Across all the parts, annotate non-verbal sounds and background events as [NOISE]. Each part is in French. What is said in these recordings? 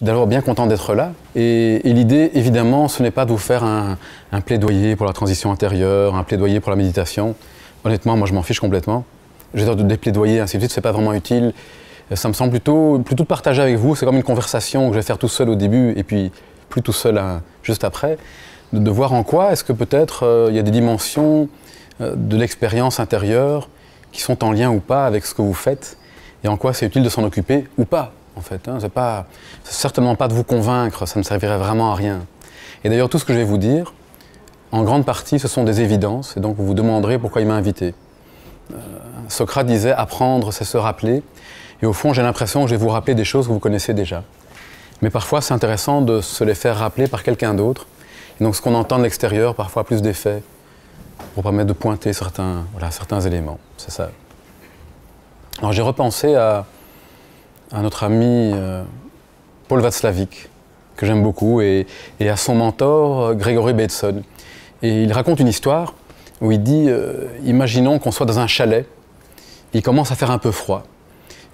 d'abord bien content d'être là. Et, l'idée, évidemment, ce n'est pas de vous faire un, plaidoyer pour la transition intérieure, un plaidoyer pour la méditation. Honnêtement, moi, je m'en fiche complètement. J'ai tort de déplaidoyer, ainsi de suite, c'est pas vraiment utile. Ça me semble plutôt, plutôt de partager avec vous. C'est comme une conversation que je vais faire tout seul au début et puis plus tout seul hein, juste après. De, voir en quoi est-ce que peut-être euh, il y a des dimensions euh, de l'expérience intérieure qui sont en lien ou pas avec ce que vous faites et en quoi c'est utile de s'en occuper ou pas en fait. Hein. C'est pas, certainement pas de vous convaincre, ça ne servirait vraiment à rien. Et d'ailleurs, tout ce que je vais vous dire, en grande partie, ce sont des évidences, et donc vous vous demanderez pourquoi il m'a invité. Euh, Socrate disait apprendre, c'est se rappeler, et au fond, j'ai l'impression que je vais vous rappeler des choses que vous connaissez déjà. Mais parfois, c'est intéressant de se les faire rappeler par quelqu'un d'autre. Et donc, ce qu'on entend de l'extérieur, parfois, plus d'effet pour permettre de pointer certains, voilà, certains éléments. C'est ça. Alors, j'ai repensé à, à notre ami euh, Paul Václavic, que j'aime beaucoup, et, à son mentor euh, Gregory Bateson. Et il raconte une histoire où il dit euh, Imaginons qu'on soit dans un chalet, il commence à faire un peu froid.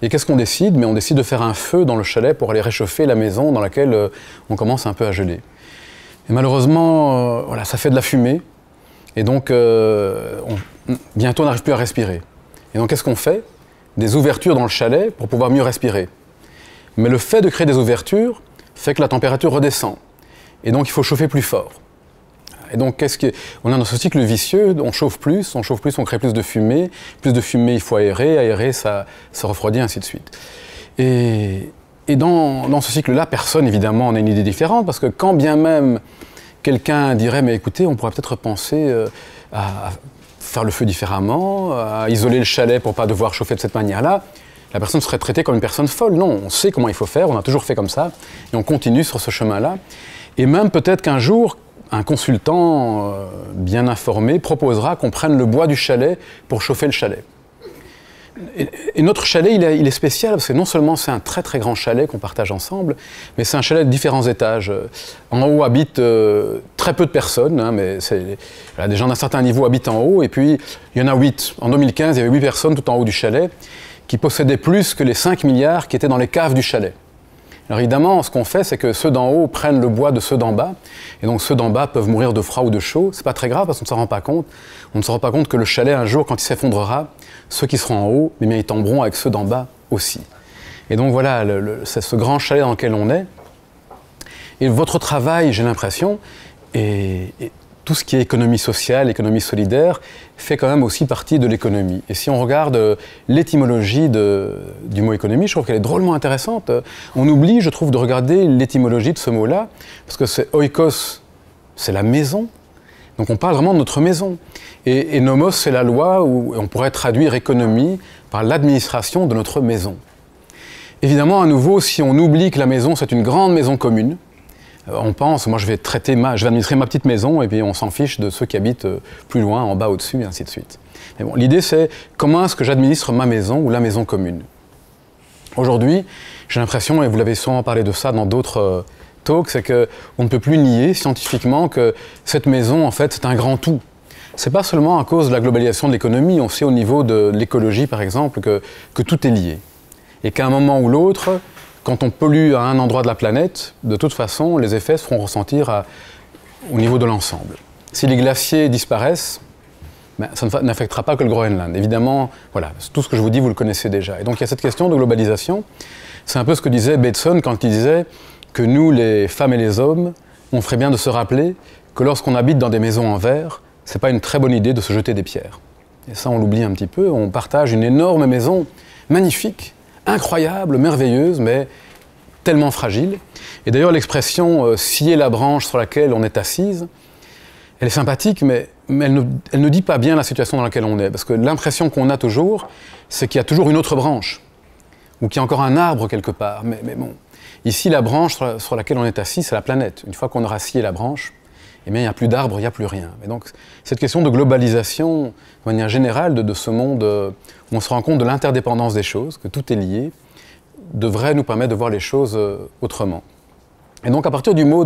Et qu'est-ce qu'on décide Mais on décide de faire un feu dans le chalet pour aller réchauffer la maison dans laquelle on commence un peu à geler. Et malheureusement, voilà, ça fait de la fumée. Et donc, bientôt, on n'arrive plus à respirer. Et donc, qu'est-ce qu'on fait des ouvertures dans le chalet pour pouvoir mieux respirer. Mais le fait de créer des ouvertures fait que la température redescend. Et donc il faut chauffer plus fort. Et donc, qu'est-ce que... on est dans ce cycle vicieux, on chauffe plus, on chauffe plus, on crée plus de fumée, plus de fumée, il faut aérer, aérer, ça, ça refroidit, ainsi de suite. Et, dans, ce cycle-là, personne, évidemment, n'a une idée différente, parce que quand bien même quelqu'un dirait, mais écoutez, on pourrait peut-être penser euh, à, faire le feu différemment, à euh, isoler le chalet pour pas devoir chauffer de cette manière-là, la personne serait traitée comme une personne folle. Non, on sait comment il faut faire, on a toujours fait comme ça, et on continue sur ce chemin-là. Et même peut-être qu'un jour, un consultant euh, bien informé proposera qu'on prenne le bois du chalet pour chauffer le chalet et, notre chalet, il est, spécial parce que non seulement c'est un très très grand chalet qu'on partage ensemble, mais c'est un chalet de différents étages. En haut habitent euh, très peu de personnes, hein, mais des gens d'un certain niveau habitent en haut. Et puis il y en a huit. En 2015, il y avait huit personnes tout en haut du chalet qui possédaient plus que les 5 milliards qui étaient dans les caves du chalet. Alors évidemment, ce qu'on fait, c'est que ceux d'en haut prennent le bois de ceux d'en bas, et donc ceux d'en bas peuvent mourir de froid ou de chaud. C'est pas très grave parce qu'on ne s'en rend pas compte. On ne se rend pas compte que le chalet, un jour, quand il s'effondrera, ceux qui seront en haut, eh bien, ils tomberont avec ceux d'en bas aussi. Et donc voilà, c'est ce grand chalet dans lequel on est. Et votre travail, j'ai l'impression, est tout ce qui est économie sociale, économie solidaire, fait quand même aussi partie de l'économie. Et si on regarde euh, l'étymologie du mot économie, je trouve qu'elle est drôlement intéressante. Euh, on oublie, je trouve, de regarder l'étymologie de ce mot-là, parce que c'est oikos, c'est la maison. Donc on parle vraiment de notre maison. Et, nomos, c'est la loi où on pourrait traduire économie par l'administration de notre maison. Évidemment, à nouveau, si on oublie que la maison, c'est une grande maison commune, euh, on pense, moi je vais traiter ma, je vais administrer ma petite maison et puis on s'en fiche de ceux qui habitent euh, plus loin, en bas, au-dessus, et ainsi de suite. Mais bon, l'idée c'est comment est-ce que j'administre ma maison ou la maison commune Aujourd'hui, j'ai l'impression, et vous l'avez souvent parlé de ça dans d'autres euh, talks, c'est qu'on ne peut plus nier scientifiquement que cette maison, en fait, c'est un grand tout. C'est pas seulement à cause de la globalisation de l'économie, on sait au niveau de l'écologie, par exemple, que tout est lié. Et qu'à un moment ou l'autre, quand on pollue à un endroit de la planète, de toute façon, les effets se feront ressentir au niveau de l'ensemble. Si les glaciers disparaissent, ben, ça n'affectera pas que le Groenland. Évidemment, voilà, tout ce que je vous dis, vous le connaissez déjà. Et donc il y a cette question de globalisation. C'est un peu ce que disait Bateson quand il disait que nous, les femmes et les hommes, on ferait bien de se rappeler que lorsqu'on habite dans des maisons en verre, n'est pas une très bonne idée de se jeter des pierres. Et ça, on l'oublie un petit peu. On partage une énorme maison magnifique incroyable, merveilleuse, mais tellement fragile. Et d'ailleurs, l'expression euh, scier la branche sur laquelle on est assise, elle est sympathique, mais, elle, ne, dit pas bien la situation dans laquelle on est. Parce que l'impression qu'on a toujours, c'est qu'il y a toujours une autre branche, ou qu'il y a encore un arbre quelque part. Mais, bon, ici, la branche sur, sur laquelle on est assis, c'est la planète. Une fois qu'on aura scié la branche, eh bien, il n'y a plus d'arbres, il n'y a plus rien. Et donc, cette question de globalisation, de manière générale, de, ce monde euh, où on se rend compte de l'interdépendance des choses, que tout est lié, devrait nous permettre de voir les choses euh, autrement. Et donc, à partir du mot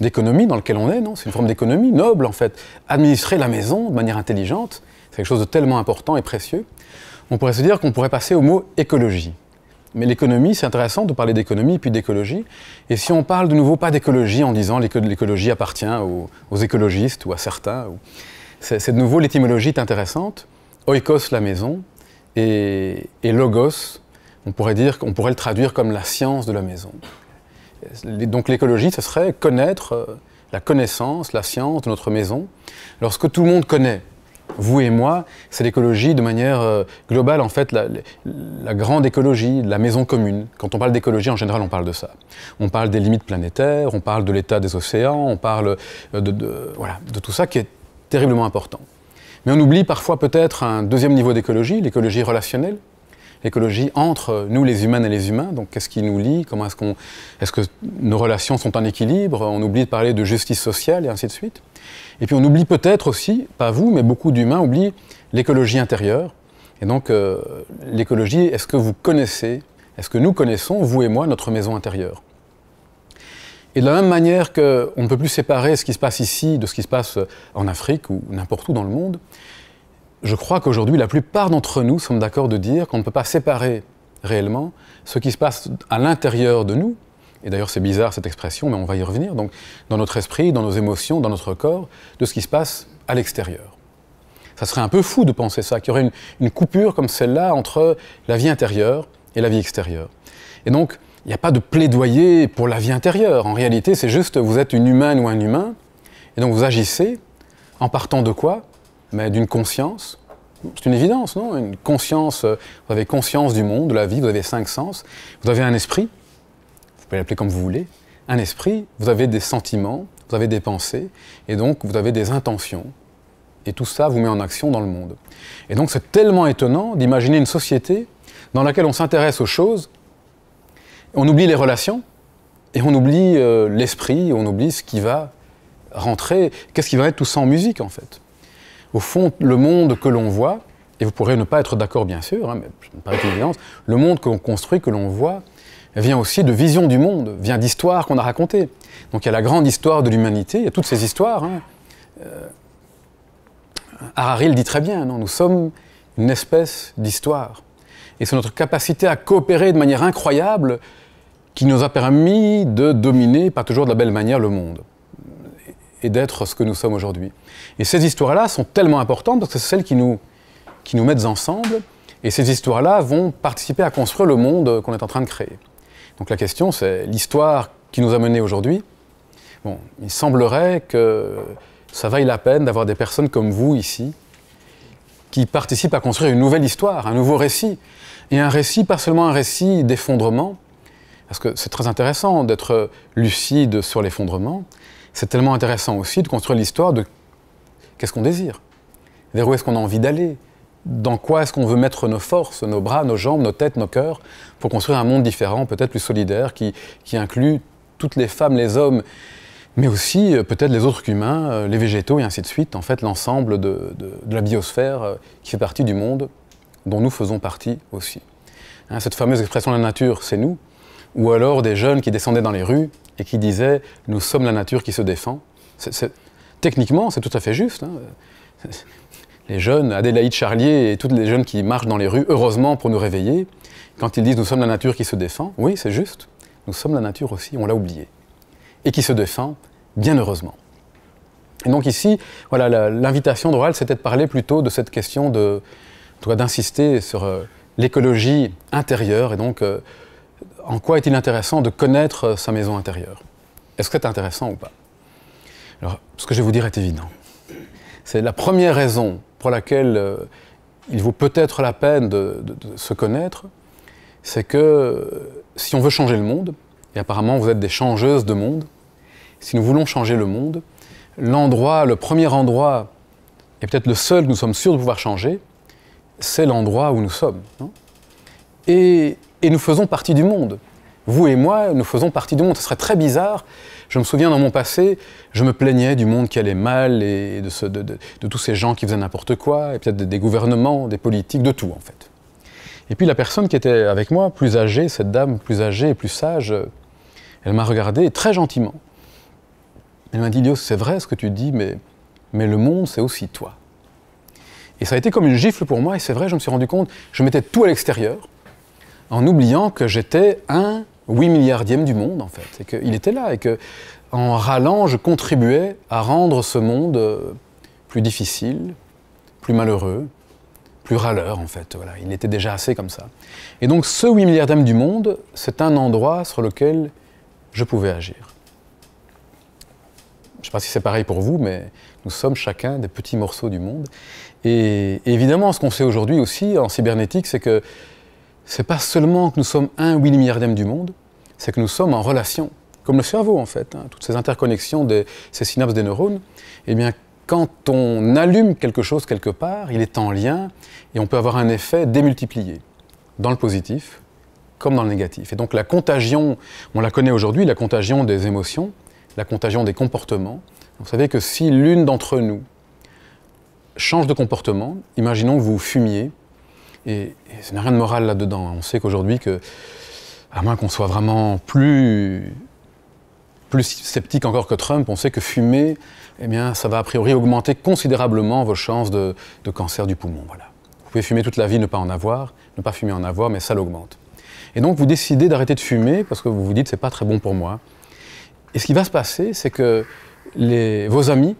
d'économie dans lequel on est, c'est une forme d'économie noble, en fait. Administrer la maison de manière intelligente, c'est quelque chose de tellement important et précieux. On pourrait se dire qu'on pourrait passer au mot écologie. Mais l'économie, c'est intéressant de parler d'économie puis d'écologie. Et si on parle de nouveau pas d'écologie en disant l'écologie appartient aux, écologistes ou à certains, c'est de nouveau l'étymologie est intéressante. Oikos, la maison, et, logos, on pourrait dire pourrait le traduire comme la science de la maison. Donc l'écologie, ce serait connaître euh, la connaissance, la science de notre maison. Lorsque tout le monde connaît, vous et moi, c'est l'écologie de manière euh, globale, en fait, la, grande écologie, la maison commune. Quand on parle d'écologie, en général, on parle de ça. On parle des limites planétaires, on parle de l'état des océans, on parle euh, de, voilà, de tout ça qui est terriblement important. Mais on oublie parfois peut-être un deuxième niveau d'écologie, l'écologie relationnelle, L'écologie entre nous les humaines et les humains. Donc qu'est-ce qui nous lie Comment est-ce que nos relations sont en équilibre On oublie de parler de justice sociale et ainsi de suite. Et puis on oublie peut-être aussi, pas vous, mais beaucoup d'humains oublient l'écologie intérieure. Et donc euh, l'écologie, est-ce que vous connaissez Est-ce que nous connaissons, vous et moi, notre maison intérieure et de la même manière qu'on ne peut plus séparer ce qui se passe ici de ce qui se passe en Afrique ou n'importe où dans le monde, je crois qu'aujourd'hui, la plupart d'entre nous sommes d'accord de dire qu'on ne peut pas séparer réellement ce qui se passe à l'intérieur de nous. Et d'ailleurs, c'est bizarre cette expression, mais on va y revenir. Donc, dans notre esprit, dans nos émotions, dans notre corps, de ce qui se passe à l'extérieur. Ça serait un peu fou de penser ça, qu'il y aurait une, une coupure comme celle-là entre la vie intérieure et la vie extérieure. Et donc, il n'y a pas de plaidoyer pour la vie intérieure. En réalité, c'est juste vous êtes une humaine ou un humain, et donc vous agissez en partant de quoi mais d'une conscience. C'est une évidence, non Une conscience, euh, vous avez conscience du monde, de la vie, vous avez cinq sens, vous avez un esprit, vous pouvez l'appeler comme vous voulez, un esprit, vous avez des sentiments, vous avez des pensées, et donc vous avez des intentions, et tout ça vous met en action dans le monde. Et donc c'est tellement étonnant d'imaginer une société dans laquelle on s'intéresse aux choses, on oublie les relations, et on oublie euh, l'esprit, on oublie ce qui va rentrer, qu'est-ce qui va être tout ça en musique en fait. Au fond, le monde que l'on voit, et vous pourrez ne pas être d'accord bien sûr, hein, mais pas une le monde que l'on construit, que l'on voit, vient aussi de visions du monde, vient d'histoires qu'on a racontées. Donc il y a la grande histoire de l'humanité, il y a toutes ces histoires. Hein. Euh, Harari le dit très bien, non, nous sommes une espèce d'histoire. Et c'est notre capacité à coopérer de manière incroyable qui nous a permis de dominer, pas toujours de la belle manière, le monde et d'être ce que nous sommes aujourd'hui. Et ces histoires-là sont tellement importantes parce que c'est celles qui nous, qui nous mettent ensemble et ces histoires-là vont participer à construire le monde qu'on est en train de créer. Donc la question, c'est l'histoire qui nous a menés aujourd'hui. Bon, il semblerait que ça vaille la peine d'avoir des personnes comme vous ici qui participent à construire une nouvelle histoire, un nouveau récit. Et un récit, pas seulement un récit d'effondrement, parce que c'est très intéressant d'être lucide sur l'effondrement, c'est tellement intéressant aussi de construire l'histoire de qu'est-ce qu'on désire, vers où est-ce qu'on a envie d'aller, dans quoi est-ce qu'on veut mettre nos forces, nos bras, nos jambes, nos têtes, nos cœurs, pour construire un monde différent, peut-être plus solidaire, qui, inclut toutes les femmes, les hommes, mais aussi euh, peut-être les autres humains, euh, les végétaux et ainsi de suite, en fait l'ensemble de, la biosphère euh, qui fait partie du monde dont nous faisons partie aussi. Hein, cette fameuse expression de la nature, c'est nous, ou alors des jeunes qui descendaient dans les rues et qui disait Nous sommes la nature qui se défend. techniquement, c'est tout à fait juste. Hein. Les jeunes, Adélaïde Charlier et toutes les jeunes qui marchent dans les rues, heureusement pour nous réveiller, quand ils disent Nous sommes la nature qui se défend, oui, c'est juste. Nous sommes la nature aussi, on l'a oublié. Et qui se défend, bien heureusement. Et donc ici, voilà, l'invitation d'Oral, c'était de parler plutôt de cette question de, d'insister sur euh, l'écologie intérieure et donc euh, en quoi est-il intéressant de connaître euh, sa maison intérieure Est-ce que c'est intéressant ou pas Alors, ce que je vais vous dire est évident. C'est la première raison pour laquelle euh, il vaut peut-être la peine de, se connaître, c'est que euh, si on veut changer le monde, et apparemment vous êtes des changeuses de monde, si nous voulons changer le monde, l'endroit, le premier endroit, et peut-être le seul que nous sommes sûrs de pouvoir changer, c'est l'endroit où nous sommes. Hein et et nous faisons partie du monde. Vous et moi, nous faisons partie du monde. Ce serait très bizarre. Je me souviens dans mon passé, je me plaignais du monde qui allait mal et de, tous ces gens qui faisaient n'importe quoi, et peut-être des gouvernements, des politiques, de tout en fait. Et puis la personne qui était avec moi, plus âgée, cette dame plus âgée et plus sage, elle m'a regardé très gentiment. Elle m'a dit, Lios, c'est vrai ce que tu dis, mais, mais le monde, c'est aussi toi. Et ça a été comme une gifle pour moi, et c'est vrai, je me suis rendu compte, je mettais tout à l'extérieur, en oubliant que j'étais un 8 milliardième du monde, en fait, et qu'il était là, et que en râlant, je contribuais à rendre ce monde euh, plus difficile, plus malheureux, plus râleur, en fait. Voilà, il était déjà assez comme ça. Et donc, ce 8 milliardième du monde, c'est un endroit sur lequel je pouvais agir. Je ne sais pas si c'est pareil pour vous, mais nous sommes chacun des petits morceaux du monde. Et évidemment, ce qu'on sait aujourd'hui aussi en cybernétique, c'est que c'est pas seulement que nous sommes un une milliardième du monde, c'est que nous sommes en relation, comme le cerveau en fait, hein, toutes ces interconnexions, ces synapses des neurones. Eh bien, quand on allume quelque chose quelque part, il est en lien et on peut avoir un effet démultiplié, dans le positif comme dans le négatif. Et donc la contagion, on la connaît aujourd'hui, la contagion des émotions, la contagion des comportements. Vous savez que si l'une d'entre nous change de comportement, imaginons que vous fumiez et, ce n'est rien de moral là-dedans. On sait qu'aujourd'hui, que, à moins qu'on soit vraiment plus, plus sceptique encore que Trump, on sait que fumer, eh bien, ça va a priori augmenter considérablement vos chances de, cancer du poumon. Voilà. Vous pouvez fumer toute la vie, ne pas en avoir, ne pas fumer en avoir, mais ça l'augmente. Et donc vous décidez d'arrêter de fumer parce que vous vous dites c'est pas très bon pour moi. Et ce qui va se passer, c'est que vos amis,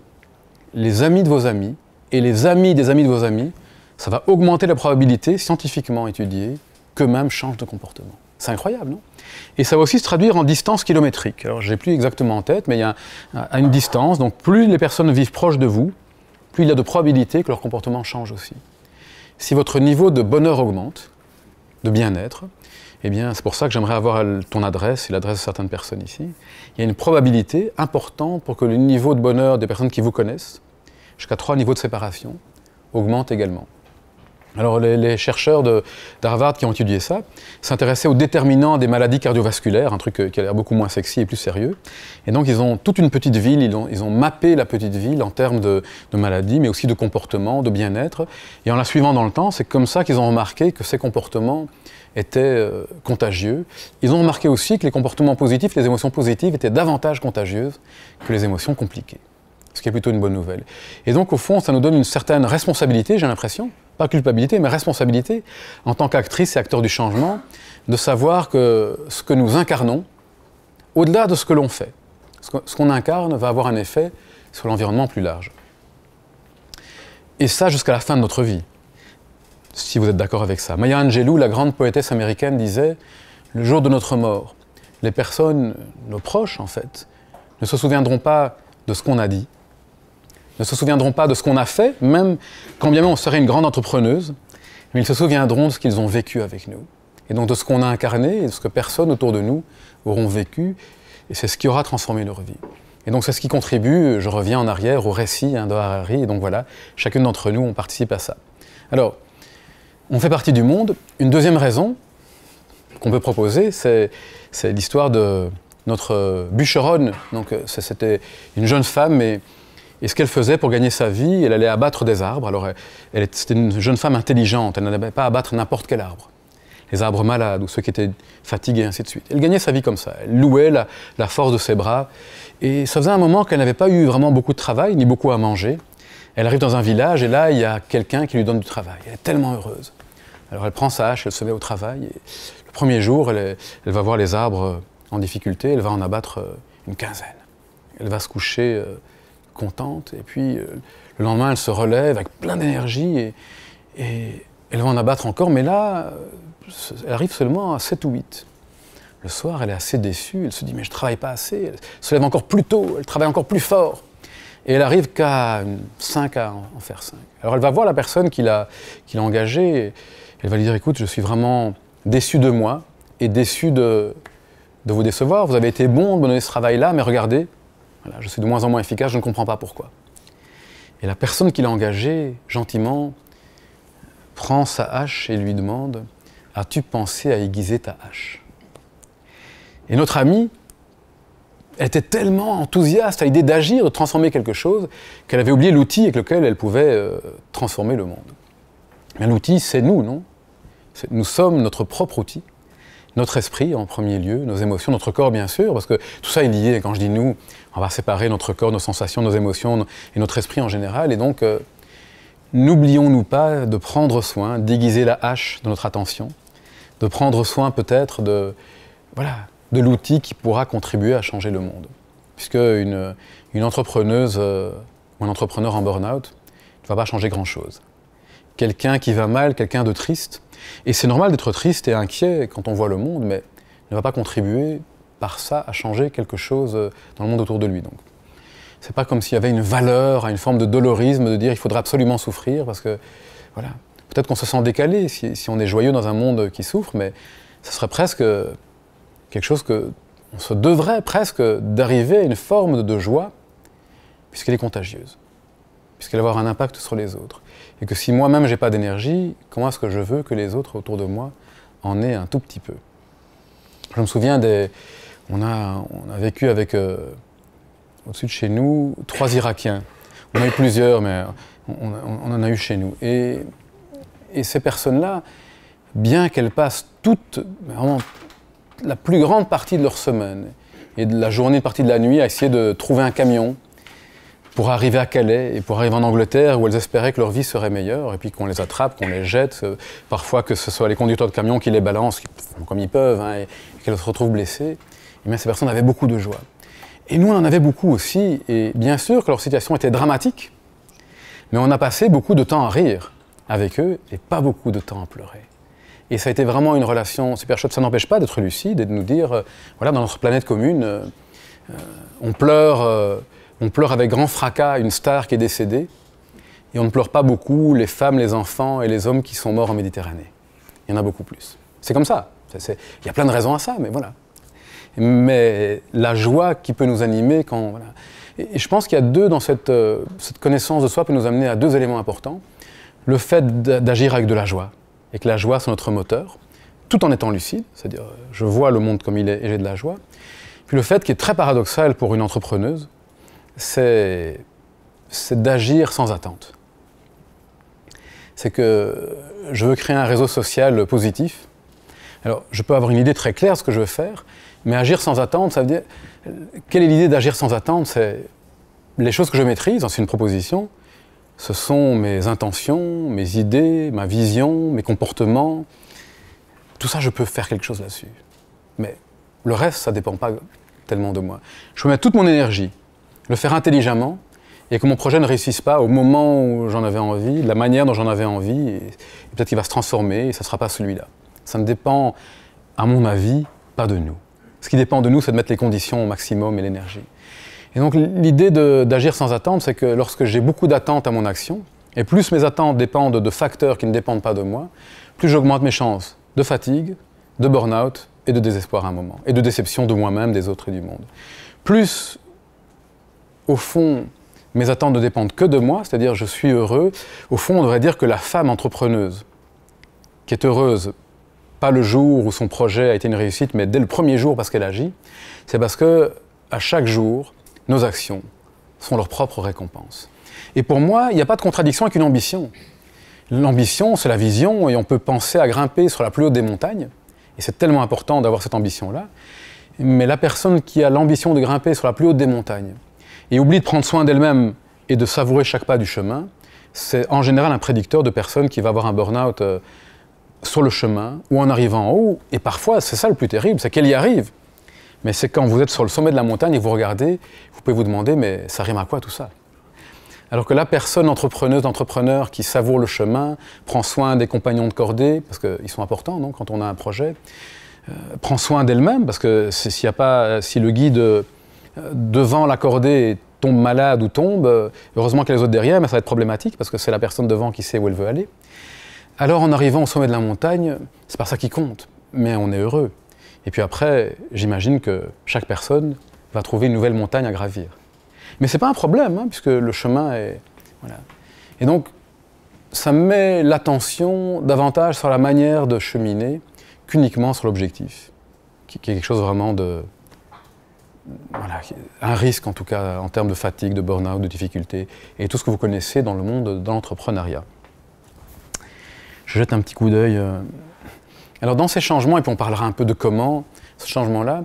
les amis de vos amis et les amis des amis de vos amis ça va augmenter la probabilité, scientifiquement étudiée, qu'eux-mêmes changent de comportement. C'est incroyable, non Et ça va aussi se traduire en distance kilométrique. Alors, je n'ai plus exactement en tête, mais il y a à une distance, donc plus les personnes vivent proches de vous, plus il y a de probabilité que leur comportement change aussi. Si votre niveau de bonheur augmente, de bien-être, eh bien, c'est pour ça que j'aimerais avoir ton adresse et l'adresse de certaines personnes ici. Il y a une probabilité importante pour que le niveau de bonheur des personnes qui vous connaissent, jusqu'à trois niveaux de séparation, augmente également. Alors les, chercheurs d'Harvard qui ont étudié ça s'intéressaient aux déterminants des maladies cardiovasculaires, un truc euh, qui a l'air beaucoup moins sexy et plus sérieux. Et donc ils ont toute une petite ville, ils ont, mappé la petite ville en termes de, maladies, mais aussi de comportements, de bien-être. Et en la suivant dans le temps, c'est comme ça qu'ils ont remarqué que ces comportements étaient euh, contagieux. Ils ont remarqué aussi que les comportements positifs, les émotions positives étaient davantage contagieuses que les émotions compliquées, ce qui est plutôt une bonne nouvelle. Et donc au fond, ça nous donne une certaine responsabilité, j'ai l'impression, pas culpabilité, mais responsabilité, en tant qu'actrice et acteur du changement, de savoir que ce que nous incarnons, au-delà de ce que l'on fait, ce qu'on incarne va avoir un effet sur l'environnement plus large. Et ça jusqu'à la fin de notre vie, si vous êtes d'accord avec ça. Maya Angelou, la grande poétesse américaine, disait Le jour de notre mort, les personnes, nos proches en fait, ne se souviendront pas de ce qu'on a dit, ne se souviendront pas de ce qu'on a fait, même quand bien même on serait une grande entrepreneuse, mais ils se souviendront de ce qu'ils ont vécu avec nous, et donc de ce qu'on a incarné, et de ce que personne autour de nous auront vécu, et c'est ce qui aura transformé leur vie. Et donc c'est ce qui contribue, je reviens en arrière, au récit hein, de et donc voilà, chacune d'entre nous, on participe à ça. Alors, on fait partie du monde. Une deuxième raison qu'on peut proposer, c'est l'histoire de notre bûcheronne. Donc c'était une jeune femme, mais et ce qu'elle faisait pour gagner sa vie, elle allait abattre des arbres. Alors, elle, c'était une jeune femme intelligente, elle n'allait pas abattre n'importe quel arbre. Les arbres malades ou ceux qui étaient fatigués, ainsi de suite. Elle gagnait sa vie comme ça. Elle louait la, force de ses bras. Et ça faisait un moment qu'elle n'avait pas eu vraiment beaucoup de travail, ni beaucoup à manger. Elle arrive dans un village et là, il y a quelqu'un qui lui donne du travail. Elle est tellement heureuse. Alors, elle prend sa hache, elle se met au travail. le premier jour, elle va voir les arbres en difficulté, elle va en abattre euh, une quinzaine. Elle va se coucher euh, contente. Et puis euh, le lendemain, elle se relève avec plein d'énergie et, elle va en abattre encore. Mais là, euh, elle arrive seulement à 7 ou 8. Le soir, elle est assez déçue. Elle se dit Mais je ne travaille pas assez. Elle se lève encore plus tôt. Elle travaille encore plus fort. Et elle arrive qu'à 5 à en faire 5. Alors elle va voir la personne qui l'a engagée. elle va lui dire Écoute, je suis vraiment déçue de moi et déçue de, de vous décevoir. Vous avez été bon de me donner ce travail-là, mais regardez, je suis de moins en moins efficace, je ne comprends pas pourquoi. Et la personne qui l'a engagé, gentiment, prend sa hache et lui demande As-tu pensé à aiguiser ta hache Et notre ami était tellement enthousiaste à l'idée d'agir, de transformer quelque chose, qu'elle avait oublié l'outil avec lequel elle pouvait euh, transformer le monde. Mais l'outil, c'est nous, non Nous sommes notre propre outil notre esprit en premier lieu, nos émotions, notre corps bien sûr, parce que tout ça est lié. Quand je dis nous, on va séparer notre corps, nos sensations, nos émotions et notre esprit en général. Et donc, euh, n'oublions-nous pas de prendre soin, d'aiguiser la hache de notre attention, de prendre soin peut-être de voilà de l'outil qui pourra contribuer à changer le monde. Puisque une, entrepreneuse euh, ou un entrepreneur en burn-out ne va pas changer grand-chose. Quelqu'un qui va mal, quelqu'un de triste, et c'est normal d'être triste et inquiet quand on voit le monde, mais ne va pas contribuer par ça à changer quelque chose euh, dans le monde autour de lui. Donc, c'est pas comme s'il y avait une valeur, à une forme de dolorisme de dire il faudra absolument souffrir parce que voilà. Peut-être qu'on se sent décalé si, on est joyeux dans un monde qui souffre, mais ce serait presque quelque chose que on se devrait presque d'arriver à une forme de joie puisqu'elle est contagieuse puisqu'elle va avoir un impact sur les autres. Et que si moi-même j'ai pas d'énergie, comment est-ce que je veux que les autres autour de moi en aient un tout petit peu Je me souviens des. On a, vécu avec, euh, au-dessus de chez nous, trois Irakiens. On en a eu plusieurs, mais on, en a eu chez nous. Et, ces personnes-là, bien qu'elles passent toute, vraiment, la plus grande partie de leur semaine et de la journée, partie de la nuit à essayer de trouver un camion, pour arriver à Calais et pour arriver en Angleterre où elles espéraient que leur vie serait meilleure et puis qu'on les attrape, qu'on les jette, euh, parfois que ce soit les conducteurs de camions qui les balancent comme ils peuvent hein, et, qu'elles se retrouvent blessées, et eh ces personnes avaient beaucoup de joie. Et nous, on en avait beaucoup aussi, et bien sûr que leur situation était dramatique, mais on a passé beaucoup de temps à rire avec eux et pas beaucoup de temps à pleurer. Et ça a été vraiment une relation super chouette. Ça n'empêche pas d'être lucide et de nous dire, euh, voilà, dans notre planète commune, euh, on pleure on pleure avec grand fracas une star qui est décédée, et on ne pleure pas beaucoup les femmes, les enfants et les hommes qui sont morts en Méditerranée. Il y en a beaucoup plus. C'est comme ça. Il y a plein de raisons à ça, mais voilà. Mais la joie qui peut nous animer quand... Et, je pense qu'il y a deux dans cette, euh, cette connaissance de soi peut nous amener à deux éléments importants. Le fait d'agir avec de la joie, et que la joie, soit notre moteur, tout en étant lucide, c'est-à-dire euh, je vois le monde comme il est et j'ai de la joie. Puis le fait qui est très paradoxal pour une entrepreneuse, c'est d'agir sans attente. C'est que je veux créer un réseau social positif. Alors, je peux avoir une idée très claire de ce que je veux faire, mais agir sans attente, ça veut dire. Quelle est l'idée d'agir sans attente C'est les choses que je maîtrise, c'est une proposition. Ce sont mes intentions, mes idées, ma vision, mes comportements. Tout ça, je peux faire quelque chose là-dessus. Mais le reste, ça ne dépend pas tellement de moi. Je peux mettre toute mon énergie, le faire intelligemment et que mon projet ne réussisse pas au moment où j'en avais envie, de la manière dont j'en avais envie, et, peut-être qu'il va se transformer et ça ne sera pas celui-là. Ça ne dépend, à mon avis, pas de nous. Ce qui dépend de nous, c'est de mettre les conditions au maximum et l'énergie. Et donc l'idée d'agir sans attendre, c'est que lorsque j'ai beaucoup d'attentes à mon action, et plus mes attentes dépendent de facteurs qui ne dépendent pas de moi, plus j'augmente mes chances de fatigue, de burn-out et de désespoir à un moment, et de déception de moi-même, des autres et du monde. Plus au fond, mes attentes ne dépendent que de moi, c'est-à-dire je suis heureux, au fond, on devrait dire que la femme entrepreneuse, qui est heureuse, pas le jour où son projet a été une réussite, mais dès le premier jour parce qu'elle agit, c'est parce que à chaque jour, nos actions sont leur propre récompense. Et pour moi, il n'y a pas de contradiction avec une ambition. L'ambition, c'est la vision, et on peut penser à grimper sur la plus haute des montagnes, et c'est tellement important d'avoir cette ambition-là. Mais la personne qui a l'ambition de grimper sur la plus haute des montagnes, et oublie de prendre soin d'elle-même et de savourer chaque pas du chemin, c'est en général un prédicteur de personnes qui va avoir un burn-out euh, sur le chemin ou en arrivant en haut. Et parfois, c'est ça le plus terrible, c'est qu'elle y arrive. Mais c'est quand vous êtes sur le sommet de la montagne et vous regardez, vous pouvez vous demander, mais ça rime à quoi tout ça alors que la personne entrepreneuse, entrepreneur qui savoure le chemin, prend soin des compagnons de cordée, parce qu'ils sont importants non, quand on a un projet, euh, prend soin d'elle-même, parce que s'il n'y a pas, euh, si le guide devant l'accordé tombe malade ou tombe, heureusement qu'il y a les autres derrière, mais ça va être problématique parce que c'est la personne devant qui sait où elle veut aller. Alors en arrivant au sommet de la montagne, c'est pas ça qui compte, mais on est heureux. Et puis après, j'imagine que chaque personne va trouver une nouvelle montagne à gravir. Mais c'est pas un problème, hein, puisque le chemin est. Voilà. Et donc, ça met l'attention davantage sur la manière de cheminer qu'uniquement sur l'objectif, qui est quelque chose vraiment de, un risque en tout cas en termes de fatigue, de burn-out, de difficultés, et tout ce que vous connaissez dans le monde de l'entrepreneuriat. Je jette un petit coup d'œil. Euh, alors dans ces changements, et puis on parlera un peu de comment, ce changement-là,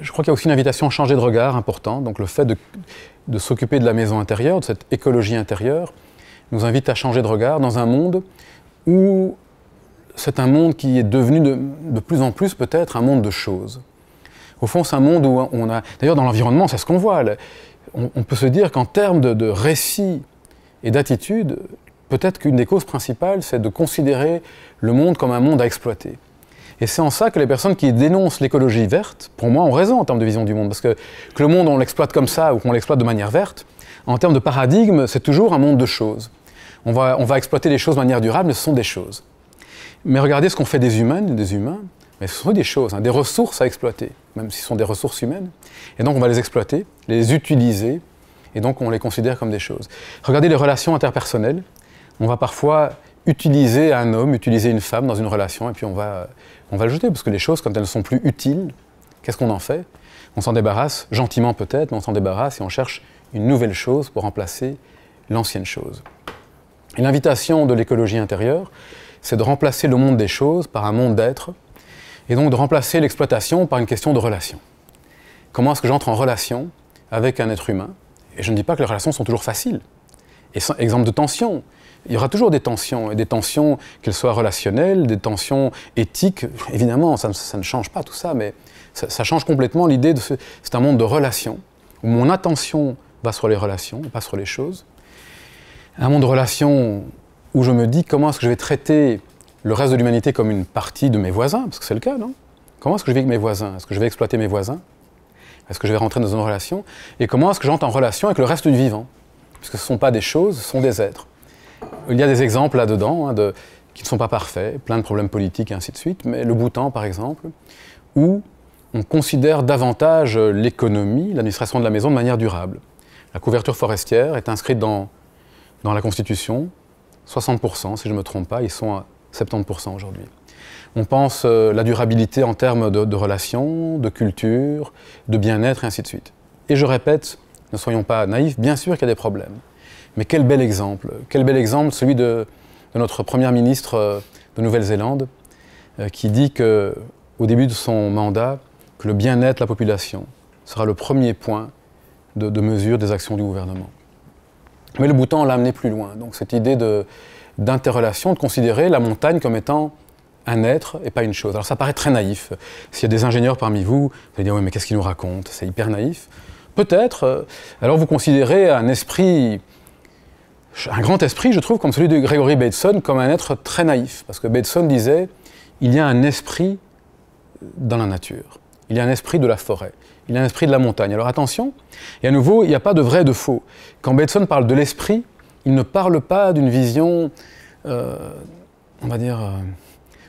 je crois qu'il y a aussi une invitation à changer de regard important, donc le fait de, s'occuper de la maison intérieure, de cette écologie intérieure, nous invite à changer de regard dans un monde où c'est un monde qui est devenu de plus en plus peut-être un monde de choses. Au fond, c'est un monde où on a. D'ailleurs, dans l'environnement, c'est ce qu'on voit. On, peut se dire qu'en termes de, récit et d'attitude, peut-être qu'une des causes principales, c'est de considérer le monde comme un monde à exploiter. Et c'est en ça que les personnes qui dénoncent l'écologie verte, pour moi, ont raison en termes de vision du monde. Parce que que le monde, on l'exploite comme ça ou qu'on l'exploite de manière verte, en termes de paradigme, c'est toujours un monde de choses. On va, exploiter les choses de manière durable, ce sont des choses. Mais regardez ce qu'on fait des humains, des humains. Mais ce sont des choses, hein, des ressources à exploiter, même si ce sont des ressources humaines. Et donc on va les exploiter, les utiliser, et donc on les considère comme des choses. Regardez les relations interpersonnelles. On va parfois utiliser un homme, utiliser une femme dans une relation, et puis on va, on va le jeter, parce que les choses, quand elles ne sont plus utiles, qu'est-ce qu'on en fait On s'en débarrasse, gentiment peut-être, mais on s'en débarrasse et on cherche une nouvelle chose pour remplacer l'ancienne chose. Et l'invitation de l'écologie intérieure, c'est de remplacer le monde des choses par un monde d'êtres et donc de remplacer l'exploitation par une question de relation. Comment est-ce que j'entre en relation avec un être humain Et je ne dis pas que les relations sont toujours faciles. exemple de tension, il y aura toujours des tensions, et des tensions, qu'elles soient relationnelles, des tensions éthiques, évidemment, ça, ne change pas tout ça, mais ça, change complètement l'idée de ce, c'est un monde de relations, où mon attention va sur les relations, pas sur les choses. Un monde de relations où je me dis comment est-ce que je vais traiter le reste de l'humanité comme une partie de mes voisins, parce que c'est le cas, non Comment est-ce que je vis avec mes voisins Est-ce que je vais exploiter mes voisins Est-ce que je vais rentrer dans une relation Et comment est-ce que j'entre en relation avec le reste du vivant Parce que ce ne sont pas des choses, ce sont des êtres. Il y a des exemples là-dedans hein, de, qui ne sont pas parfaits, plein de problèmes politiques et ainsi de suite, mais le Bhoutan par exemple, où on considère davantage l'économie, l'administration de la maison de manière durable. La couverture forestière est inscrite dans, dans la Constitution, 60%, si je ne me trompe pas, ils sont à 70% aujourd'hui. On pense euh, la durabilité en termes de, relations, de culture, de bien-être, et ainsi de suite. Et je répète, ne soyons pas naïfs, bien sûr qu'il y a des problèmes. Mais quel bel exemple, quel bel exemple celui de, notre Premier ministre euh, de Nouvelle-Zélande, euh, qui dit que, au début de son mandat, que le bien-être de la population sera le premier point de, mesure des actions du gouvernement. Mais le bouton l'a amené plus loin. Donc cette idée de, d'interrelation, de considérer la montagne comme étant un être et pas une chose. Alors ça paraît très naïf. S'il y a des ingénieurs parmi vous, vous allez dire oui mais qu'est-ce qu'ils nous raconte, C'est hyper naïf. Peut-être. Euh, alors vous considérez un esprit, un grand esprit je trouve, comme celui de Gregory Bateson, comme un être très naïf. Parce que Bateson disait, il y a un esprit dans la nature. Il y a un esprit de la forêt. Il y a un esprit de la montagne. Alors attention, et à nouveau, il n'y a pas de vrai et de faux. Quand Bateson parle de l'esprit, il ne parle pas d'une vision, euh, on va dire, euh,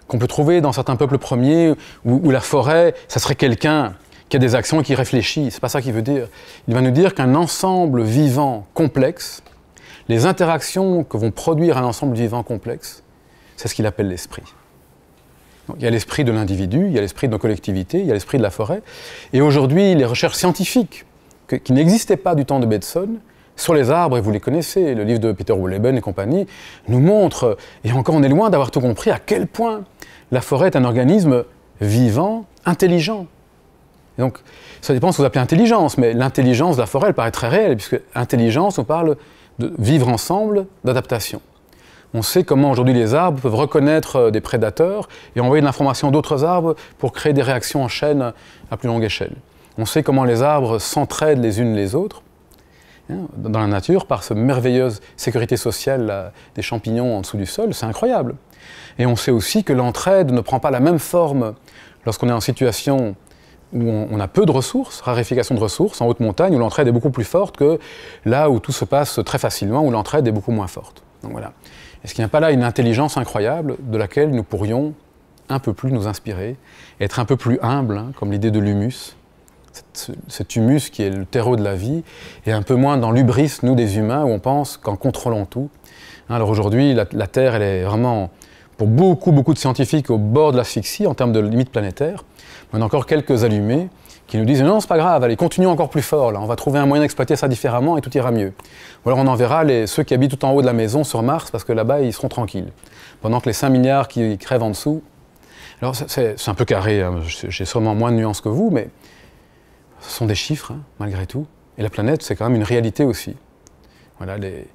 qu'on peut trouver dans certains peuples premiers, où, la forêt, ça serait quelqu'un qui a des actions et qui réfléchit. C'est pas ça qu'il veut dire. Il va nous dire qu'un ensemble vivant complexe, les interactions que vont produire un ensemble vivant complexe, c'est ce qu'il appelle l'esprit. il y a l'esprit de l'individu, il y a l'esprit de nos collectivités, il y a l'esprit de la forêt. Et aujourd'hui, les recherches scientifiques qui n'existaient pas du temps de Bedson sur les arbres, et vous les connaissez, le livre de Peter Wolleben et compagnie, nous montre, et encore on est loin d'avoir tout compris, à quel point la forêt est un organisme vivant, intelligent. donc, ça dépend de ce que vous appelez intelligence, mais l'intelligence de la forêt, elle paraît très réelle, puisque intelligence, on parle de vivre ensemble, d'adaptation. On sait comment aujourd'hui les arbres peuvent reconnaître euh, des prédateurs et envoyer de l'information à d'autres arbres pour créer des réactions en chaîne à plus longue échelle. On sait comment les arbres s'entraident les unes les autres. Hein, dans la nature par cette merveilleuse sécurité sociale euh, des champignons en dessous du sol, c'est incroyable. Et on sait aussi que l'entraide ne prend pas la même forme lorsqu'on est en situation où on, a peu de ressources, raréfication de ressources, en haute montagne, où l'entraide est beaucoup plus forte que là où tout se passe très facilement, où l'entraide est beaucoup moins forte. voilà. Est-ce qu'il n'y a pas là une intelligence incroyable de laquelle nous pourrions un peu plus nous inspirer, être un peu plus humbles, hein, comme l'idée de l'humus, cet humus qui est le terreau de la vie, et un peu moins dans l'ubris, nous des humains, où on pense qu'en contrôlant tout. Hein, alors aujourd'hui, la, Terre, elle est vraiment, pour beaucoup, beaucoup de scientifiques, au bord de l'asphyxie en termes de limites planétaire. On a encore quelques allumés qui nous disent non, c'est pas grave, allez, continuons encore plus fort, là, on va trouver un moyen d'exploiter ça différemment et tout ira mieux. Ou alors on enverra les, ceux qui habitent tout en haut de la maison sur Mars parce que là-bas ils seront tranquilles, pendant que les 5 milliards qui crèvent en dessous. Alors c'est un peu carré, hein, j'ai sûrement moins de nuances que vous, mais ce sont des chiffres, hein, malgré tout. Et la planète, c'est quand même une réalité aussi. Voilà, les,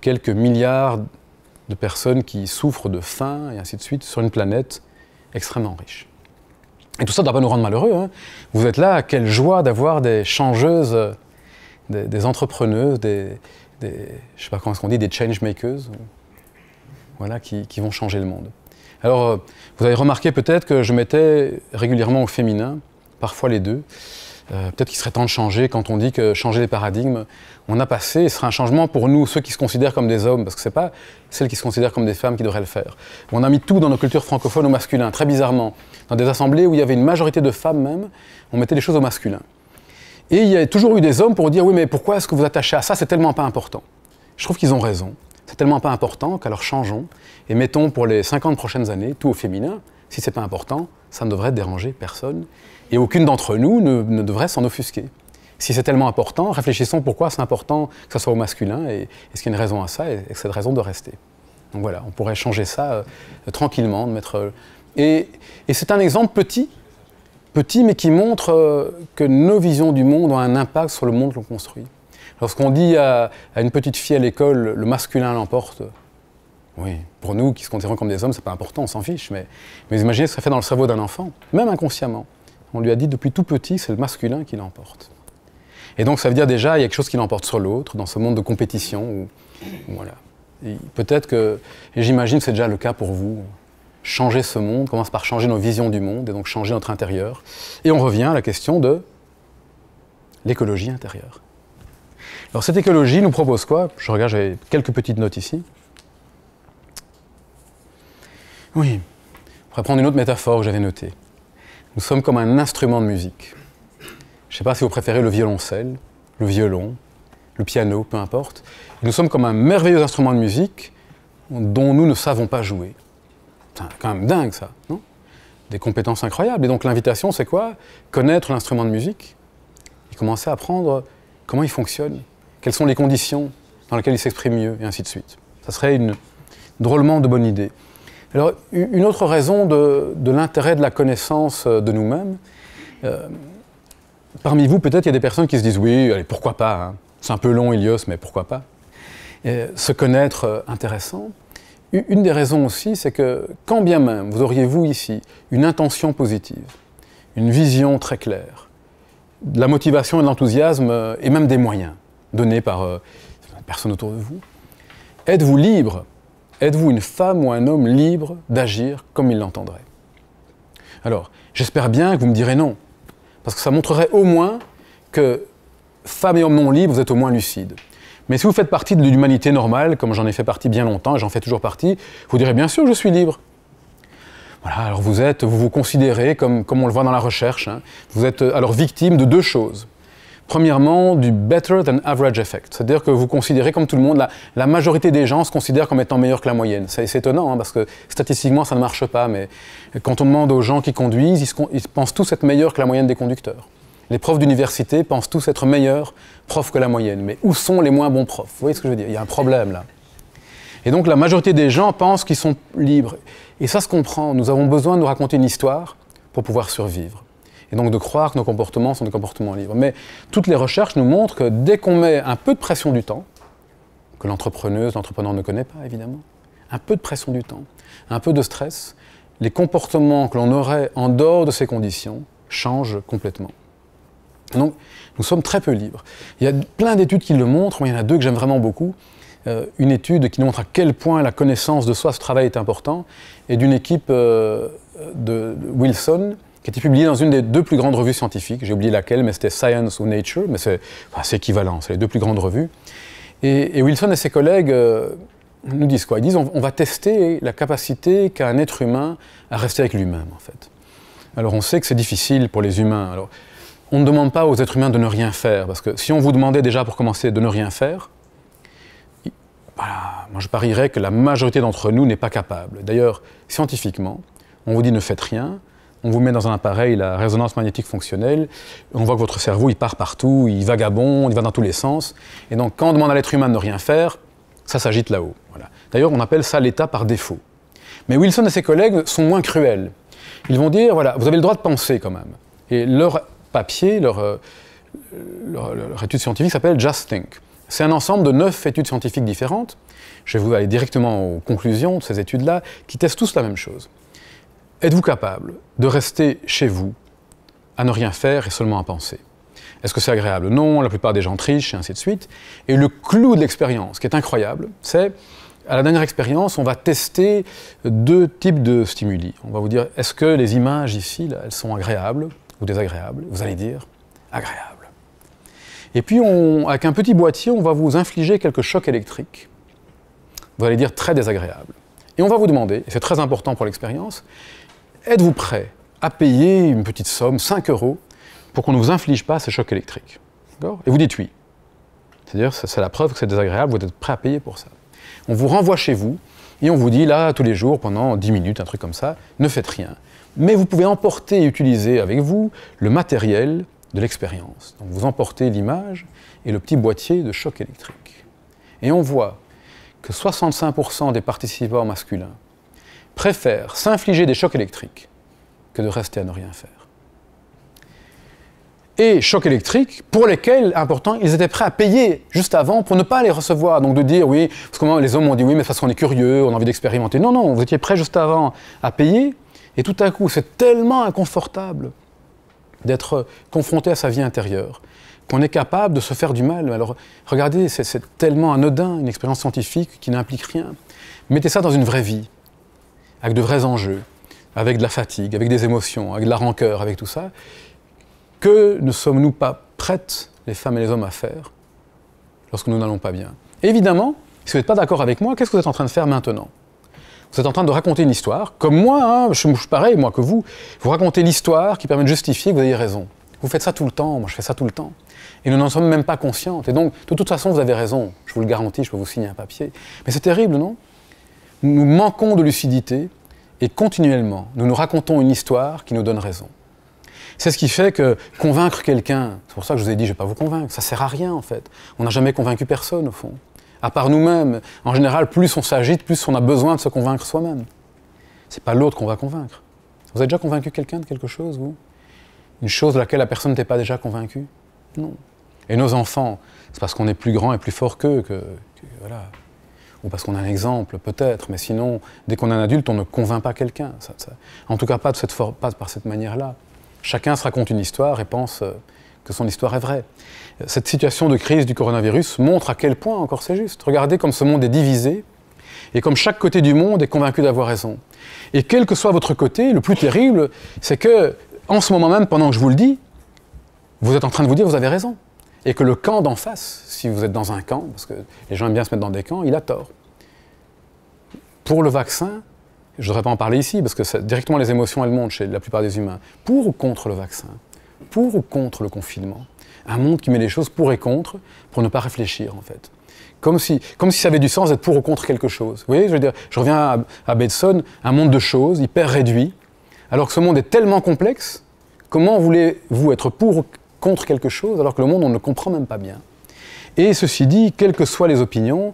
quelques milliards de personnes qui souffrent de faim et ainsi de suite sur une planète extrêmement riche. Et tout ça ne doit pas nous rendre malheureux. Hein. Vous êtes là, quelle joie d'avoir des changeuses, des, des entrepreneuses, des, je sais pas dit, des changemakers, voilà, qui, qui, vont changer le monde. Alors, euh, vous avez remarqué peut-être que je mettais régulièrement au féminin, parfois les deux. Euh, peut-être qu'il serait temps de changer quand on dit que changer les paradigmes, on a passé, ce sera un changement pour nous, ceux qui se considèrent comme des hommes, parce que ce n'est pas celles qui se considèrent comme des femmes qui devraient le faire. On a mis tout dans nos cultures francophones au masculin, très bizarrement. Dans des assemblées où il y avait une majorité de femmes même, on mettait les choses au masculin. Et il y a toujours eu des hommes pour dire oui mais pourquoi est-ce que vous attachez à ça, c'est tellement pas important. Je trouve qu'ils ont raison, c'est tellement pas important qu'alors changeons et mettons pour les 50 prochaines années tout au féminin. Si c'est pas important, ça ne devrait déranger personne. Et aucune d'entre nous ne, devrait s'en offusquer. Si c'est tellement important, réfléchissons pourquoi c'est important que ce soit au masculin et est-ce qu'il y a une raison à ça et, que cette raison de rester. Donc voilà, on pourrait changer ça euh, tranquillement, mettre. Euh, et, c'est un exemple petit, petit, mais qui montre euh, que nos visions du monde ont un impact sur le monde que l'on construit. Lorsqu'on dit à, une petite fille à l'école, le masculin l'emporte, oui, pour nous qui se considérons comme des hommes, c'est pas important, on s'en fiche, mais, mais imaginez ce que ça fait dans le cerveau d'un enfant, même inconsciemment on lui a dit depuis tout petit, c'est le masculin qui l'emporte. Et donc ça veut dire déjà, il y a quelque chose qui l'emporte sur l'autre, dans ce monde de compétition. voilà. Peut-être que, et j'imagine que c'est déjà le cas pour vous, changer ce monde commence par changer nos visions du monde et donc changer notre intérieur. Et on revient à la question de l'écologie intérieure. Alors cette écologie nous propose quoi Je regarde, j'avais quelques petites notes ici. Oui, on pourrait prendre une autre métaphore que j'avais notée. Nous sommes comme un instrument de musique. Je ne sais pas si vous préférez le violoncelle, le violon, le piano, peu importe. Nous sommes comme un merveilleux instrument de musique dont nous ne savons pas jouer. C'est quand même dingue ça, non Des compétences incroyables. Et donc l'invitation, c'est quoi Connaître l'instrument de musique et commencer à apprendre comment il fonctionne, quelles sont les conditions dans lesquelles il s'exprime mieux, et ainsi de suite. Ça serait une drôlement de bonne idée. Alors, une autre raison de, l'intérêt de la connaissance euh, de nous-mêmes, euh, parmi vous, peut-être, il y a des personnes qui se disent oui, allez, pourquoi pas hein. C'est un peu long, Ilios, mais pourquoi pas Se connaître euh, intéressant. Une des raisons aussi, c'est que quand bien même vous auriez, vous ici, une intention positive, une vision très claire, de la motivation et de l'enthousiasme, et même des moyens donnés par les personnes autour de vous, êtes-vous libre Êtes-vous une femme ou un homme libre d'agir comme il l'entendrait Alors, j'espère bien que vous me direz non, parce que ça montrerait au moins que femme et homme non libre, vous êtes au moins lucide. Mais si vous faites partie de l'humanité normale, comme j'en ai fait partie bien longtemps et j'en fais toujours partie, vous direz bien sûr je suis libre. Voilà, alors vous êtes, vous vous considérez comme, comme on le voit dans la recherche, hein. vous êtes euh, alors victime de deux choses. Premièrement, du better than average effect, c'est-à-dire que vous considérez comme tout le monde, la, majorité des gens se considèrent comme étant meilleurs que la moyenne. C'est étonnant, hein, parce que statistiquement, ça ne marche pas, mais quand on demande aux gens qui conduisent, ils, ils pensent tous être meilleurs que la moyenne des conducteurs. Les profs d'université pensent tous être meilleurs profs que la moyenne, mais où sont les moins bons profs Vous voyez ce que je veux dire Il y a un problème là. Et donc la majorité des gens pensent qu'ils sont libres. Et ça se comprend, nous avons besoin de nous raconter une histoire pour pouvoir survivre et donc de croire que nos comportements sont des comportements libres. Mais toutes les recherches nous montrent que dès qu'on met un peu de pression du temps, que l'entrepreneuse, l'entrepreneur ne connaît pas évidemment, un peu de pression du temps, un peu de stress, les comportements que l'on aurait en dehors de ces conditions changent complètement. Donc, nous sommes très peu libres. Il y a plein d'études qui le montrent. il y en a deux que j'aime vraiment beaucoup. Euh, une étude qui montre à quel point la connaissance de soi, ce travail est important, et d'une équipe euh, de Wilson, qui été publié dans une des deux plus grandes revues scientifiques, j'ai oublié laquelle, mais c'était Science ou Nature, mais c'est enfin, équivalent, c'est les deux plus grandes revues. Et, Wilson et ses collègues euh, nous disent quoi Ils disent on, on, va tester la capacité qu'a un être humain à rester avec lui-même, en fait. Alors on sait que c'est difficile pour les humains. Alors, on ne demande pas aux êtres humains de ne rien faire, parce que si on vous demandait déjà pour commencer de ne rien faire, voilà, bah, moi je parierais que la majorité d'entre nous n'est pas capable. D'ailleurs, scientifiquement, on vous dit ne faites rien, on vous met dans un appareil, la résonance magnétique fonctionnelle, on voit que votre cerveau, il part partout, il vagabonde, il va dans tous les sens. Et donc, quand on demande à l'être humain de ne rien faire, ça s'agite là-haut. D'ailleurs, on appelle ça l'état par défaut. Mais Wilson et ses collègues sont moins cruels. Ils vont dire, voilà, vous avez le droit de penser quand même. Et leur papier, leur, euh, leur étude scientifique s'appelle Just Think. C'est un ensemble de neuf études scientifiques différentes. Je vais vous aller directement aux conclusions de ces études-là, qui testent tous la même chose. Êtes-vous capable de rester chez vous à ne rien faire et seulement à penser Est-ce que c'est agréable Non, la plupart des gens trichent et ainsi de suite. Et le clou de l'expérience, qui est incroyable, c'est à la dernière expérience, on va tester deux types de stimuli. On va vous dire, est-ce que les images ici, elles sont agréables ou désagréables Vous allez dire, agréables. Et puis, avec un petit boîtier, on va vous infliger quelques chocs électriques. Vous allez dire très désagréables. Et on va vous demander, et c'est très important pour l'expérience, êtes-vous prêt à payer une petite somme, 5 euros, pour qu'on ne vous inflige pas ce choc électrique Et vous dites oui. C'est-à-dire, c'est la preuve que c'est désagréable, vous êtes prêt à payer pour ça. On vous renvoie chez vous et on vous dit là, tous les jours, pendant 10 minutes, un truc comme ça, ne faites rien. Mais vous pouvez emporter et utiliser avec vous le matériel de l'expérience. Donc vous emportez l'image et le petit boîtier de choc électrique. Et on voit que 65% des participants masculins préfèrent s'infliger des chocs électriques que de rester à ne rien faire. Et chocs électriques pour lesquels, important, ils étaient prêts à payer juste avant pour ne pas les recevoir. Donc de dire oui, parce que les hommes ont dit oui, mais parce qu'on est curieux, on a envie d'expérimenter. Non, non, vous étiez prêts juste avant à payer, et tout à coup, c'est tellement inconfortable d'être confronté à sa vie intérieure qu'on est capable de se faire du mal. Alors regardez, c'est tellement anodin, une expérience scientifique qui n'implique rien. Mettez ça dans une vraie vie avec de vrais enjeux, avec de la fatigue, avec des émotions, avec de la rancœur, avec tout ça, que ne sommes-nous pas prêtes, les femmes et les hommes, à faire lorsque nous n'allons pas bien Évidemment, si vous n'êtes pas d'accord avec moi, qu'est-ce que vous êtes en train de faire maintenant Vous êtes en train de raconter une histoire, comme moi, hein, je suis pareil, moi que vous, vous racontez l'histoire qui permet de justifier que vous ayez raison. Vous faites ça tout le temps, moi je fais ça tout le temps. Et nous n'en sommes même pas conscientes. Et donc, de toute façon, vous avez raison, je vous le garantis, je peux vous signer un papier. Mais c'est terrible, non nous manquons de lucidité et continuellement, nous nous racontons une histoire qui nous donne raison. C'est ce qui fait que convaincre quelqu'un, c'est pour ça que je vous ai dit, je ne vais pas vous convaincre, ça sert à rien en fait. On n'a jamais convaincu personne au fond, à part nous-mêmes. En général, plus on s'agite, plus on a besoin de se convaincre soi-même. C'est pas l'autre qu'on va convaincre. Vous avez déjà convaincu quelqu'un de quelque chose, vous Une chose de laquelle la personne n'était pas déjà convaincue Non. Et nos enfants, c'est parce qu'on est plus grand et plus fort qu'eux que, que voilà ou parce qu'on a un exemple, peut-être, mais sinon, dès qu'on est un adulte, on ne convainc pas quelqu'un. En tout cas, pas, de cette par cette manière-là. Chacun se raconte une histoire et pense euh, que son histoire est vraie. Cette situation de crise du coronavirus montre à quel point encore c'est juste. Regardez comme ce monde est divisé et comme chaque côté du monde est convaincu d'avoir raison. Et quel que soit votre côté, le plus terrible, c'est que, en ce moment même, pendant que je vous le dis, vous êtes en train de vous dire vous avez raison et que le camp d'en face, si vous êtes dans un camp, parce que les gens aiment bien se mettre dans des camps, il a tort. Pour le vaccin, je ne voudrais pas en parler ici, parce que directement les émotions, elles montent chez la plupart des humains. Pour ou contre le vaccin Pour ou contre le confinement Un monde qui met les choses pour et contre, pour ne pas réfléchir, en fait. Comme si, comme si ça avait du sens d'être pour ou contre quelque chose. Vous voyez, je veux dire, je reviens à, à un monde de choses hyper réduit, alors que ce monde est tellement complexe, comment voulez-vous être pour contre quelque chose, alors que le monde, on ne le comprend même pas bien. Et ceci dit, quelles que soient les opinions,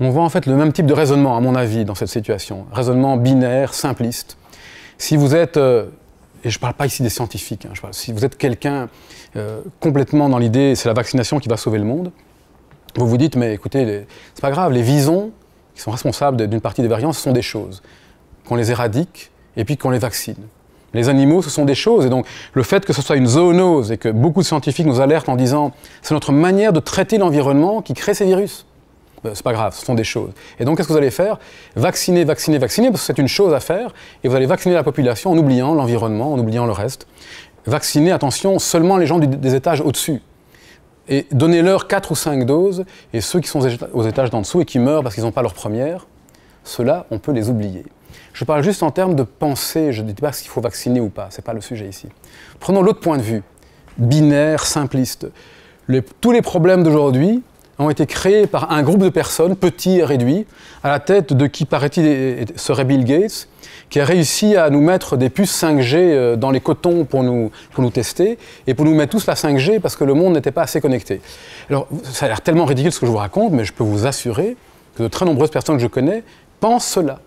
on voit en fait le même type de raisonnement, à mon avis, dans cette situation. Raisonnement binaire, simpliste. Si vous êtes, euh, et je ne parle pas ici des scientifiques, hein, si vous êtes quelqu'un euh, complètement dans l'idée c'est la vaccination qui va sauver le monde, vous vous dites, mais écoutez, c'est pas grave, les visons qui sont responsables d'une partie des variants, ce sont des choses. Qu'on les éradique et puis qu'on les vaccine. Les animaux, ce sont des choses. Et donc, le fait que ce soit une zoonose et que beaucoup de scientifiques nous alertent en disant c'est notre manière de traiter l'environnement qui crée ces virus. Ben, c'est pas grave, ce sont des choses. Et donc, qu'est-ce que vous allez faire Vacciner, vacciner, vacciner, parce que c'est une chose à faire. Et vous allez vacciner la population en oubliant l'environnement, en oubliant le reste. Vacciner, attention, seulement les gens des étages au-dessus. Et donnez-leur 4 ou 5 doses. Et ceux qui sont aux étages d'en dessous et qui meurent parce qu'ils n'ont pas leur première, ceux-là, on peut les oublier. Je parle juste en termes de pensée, je ne dis pas qu'il faut vacciner ou pas, ce n'est pas le sujet ici. Prenons l'autre point de vue, binaire, simpliste. tous les problèmes d'aujourd'hui ont été créés par un groupe de personnes, petit et réduit, à la tête de qui, paraît-il, serait Bill Gates, qui a réussi à nous mettre des puces 5G euh, dans les cotons pour nous, pour nous tester et pour nous mettre tous la 5G parce que le monde n'était pas assez connecté. Alors, ça a l'air tellement ridicule ce que je vous raconte, mais je peux vous assurer que de très nombreuses personnes que je connais pensent cela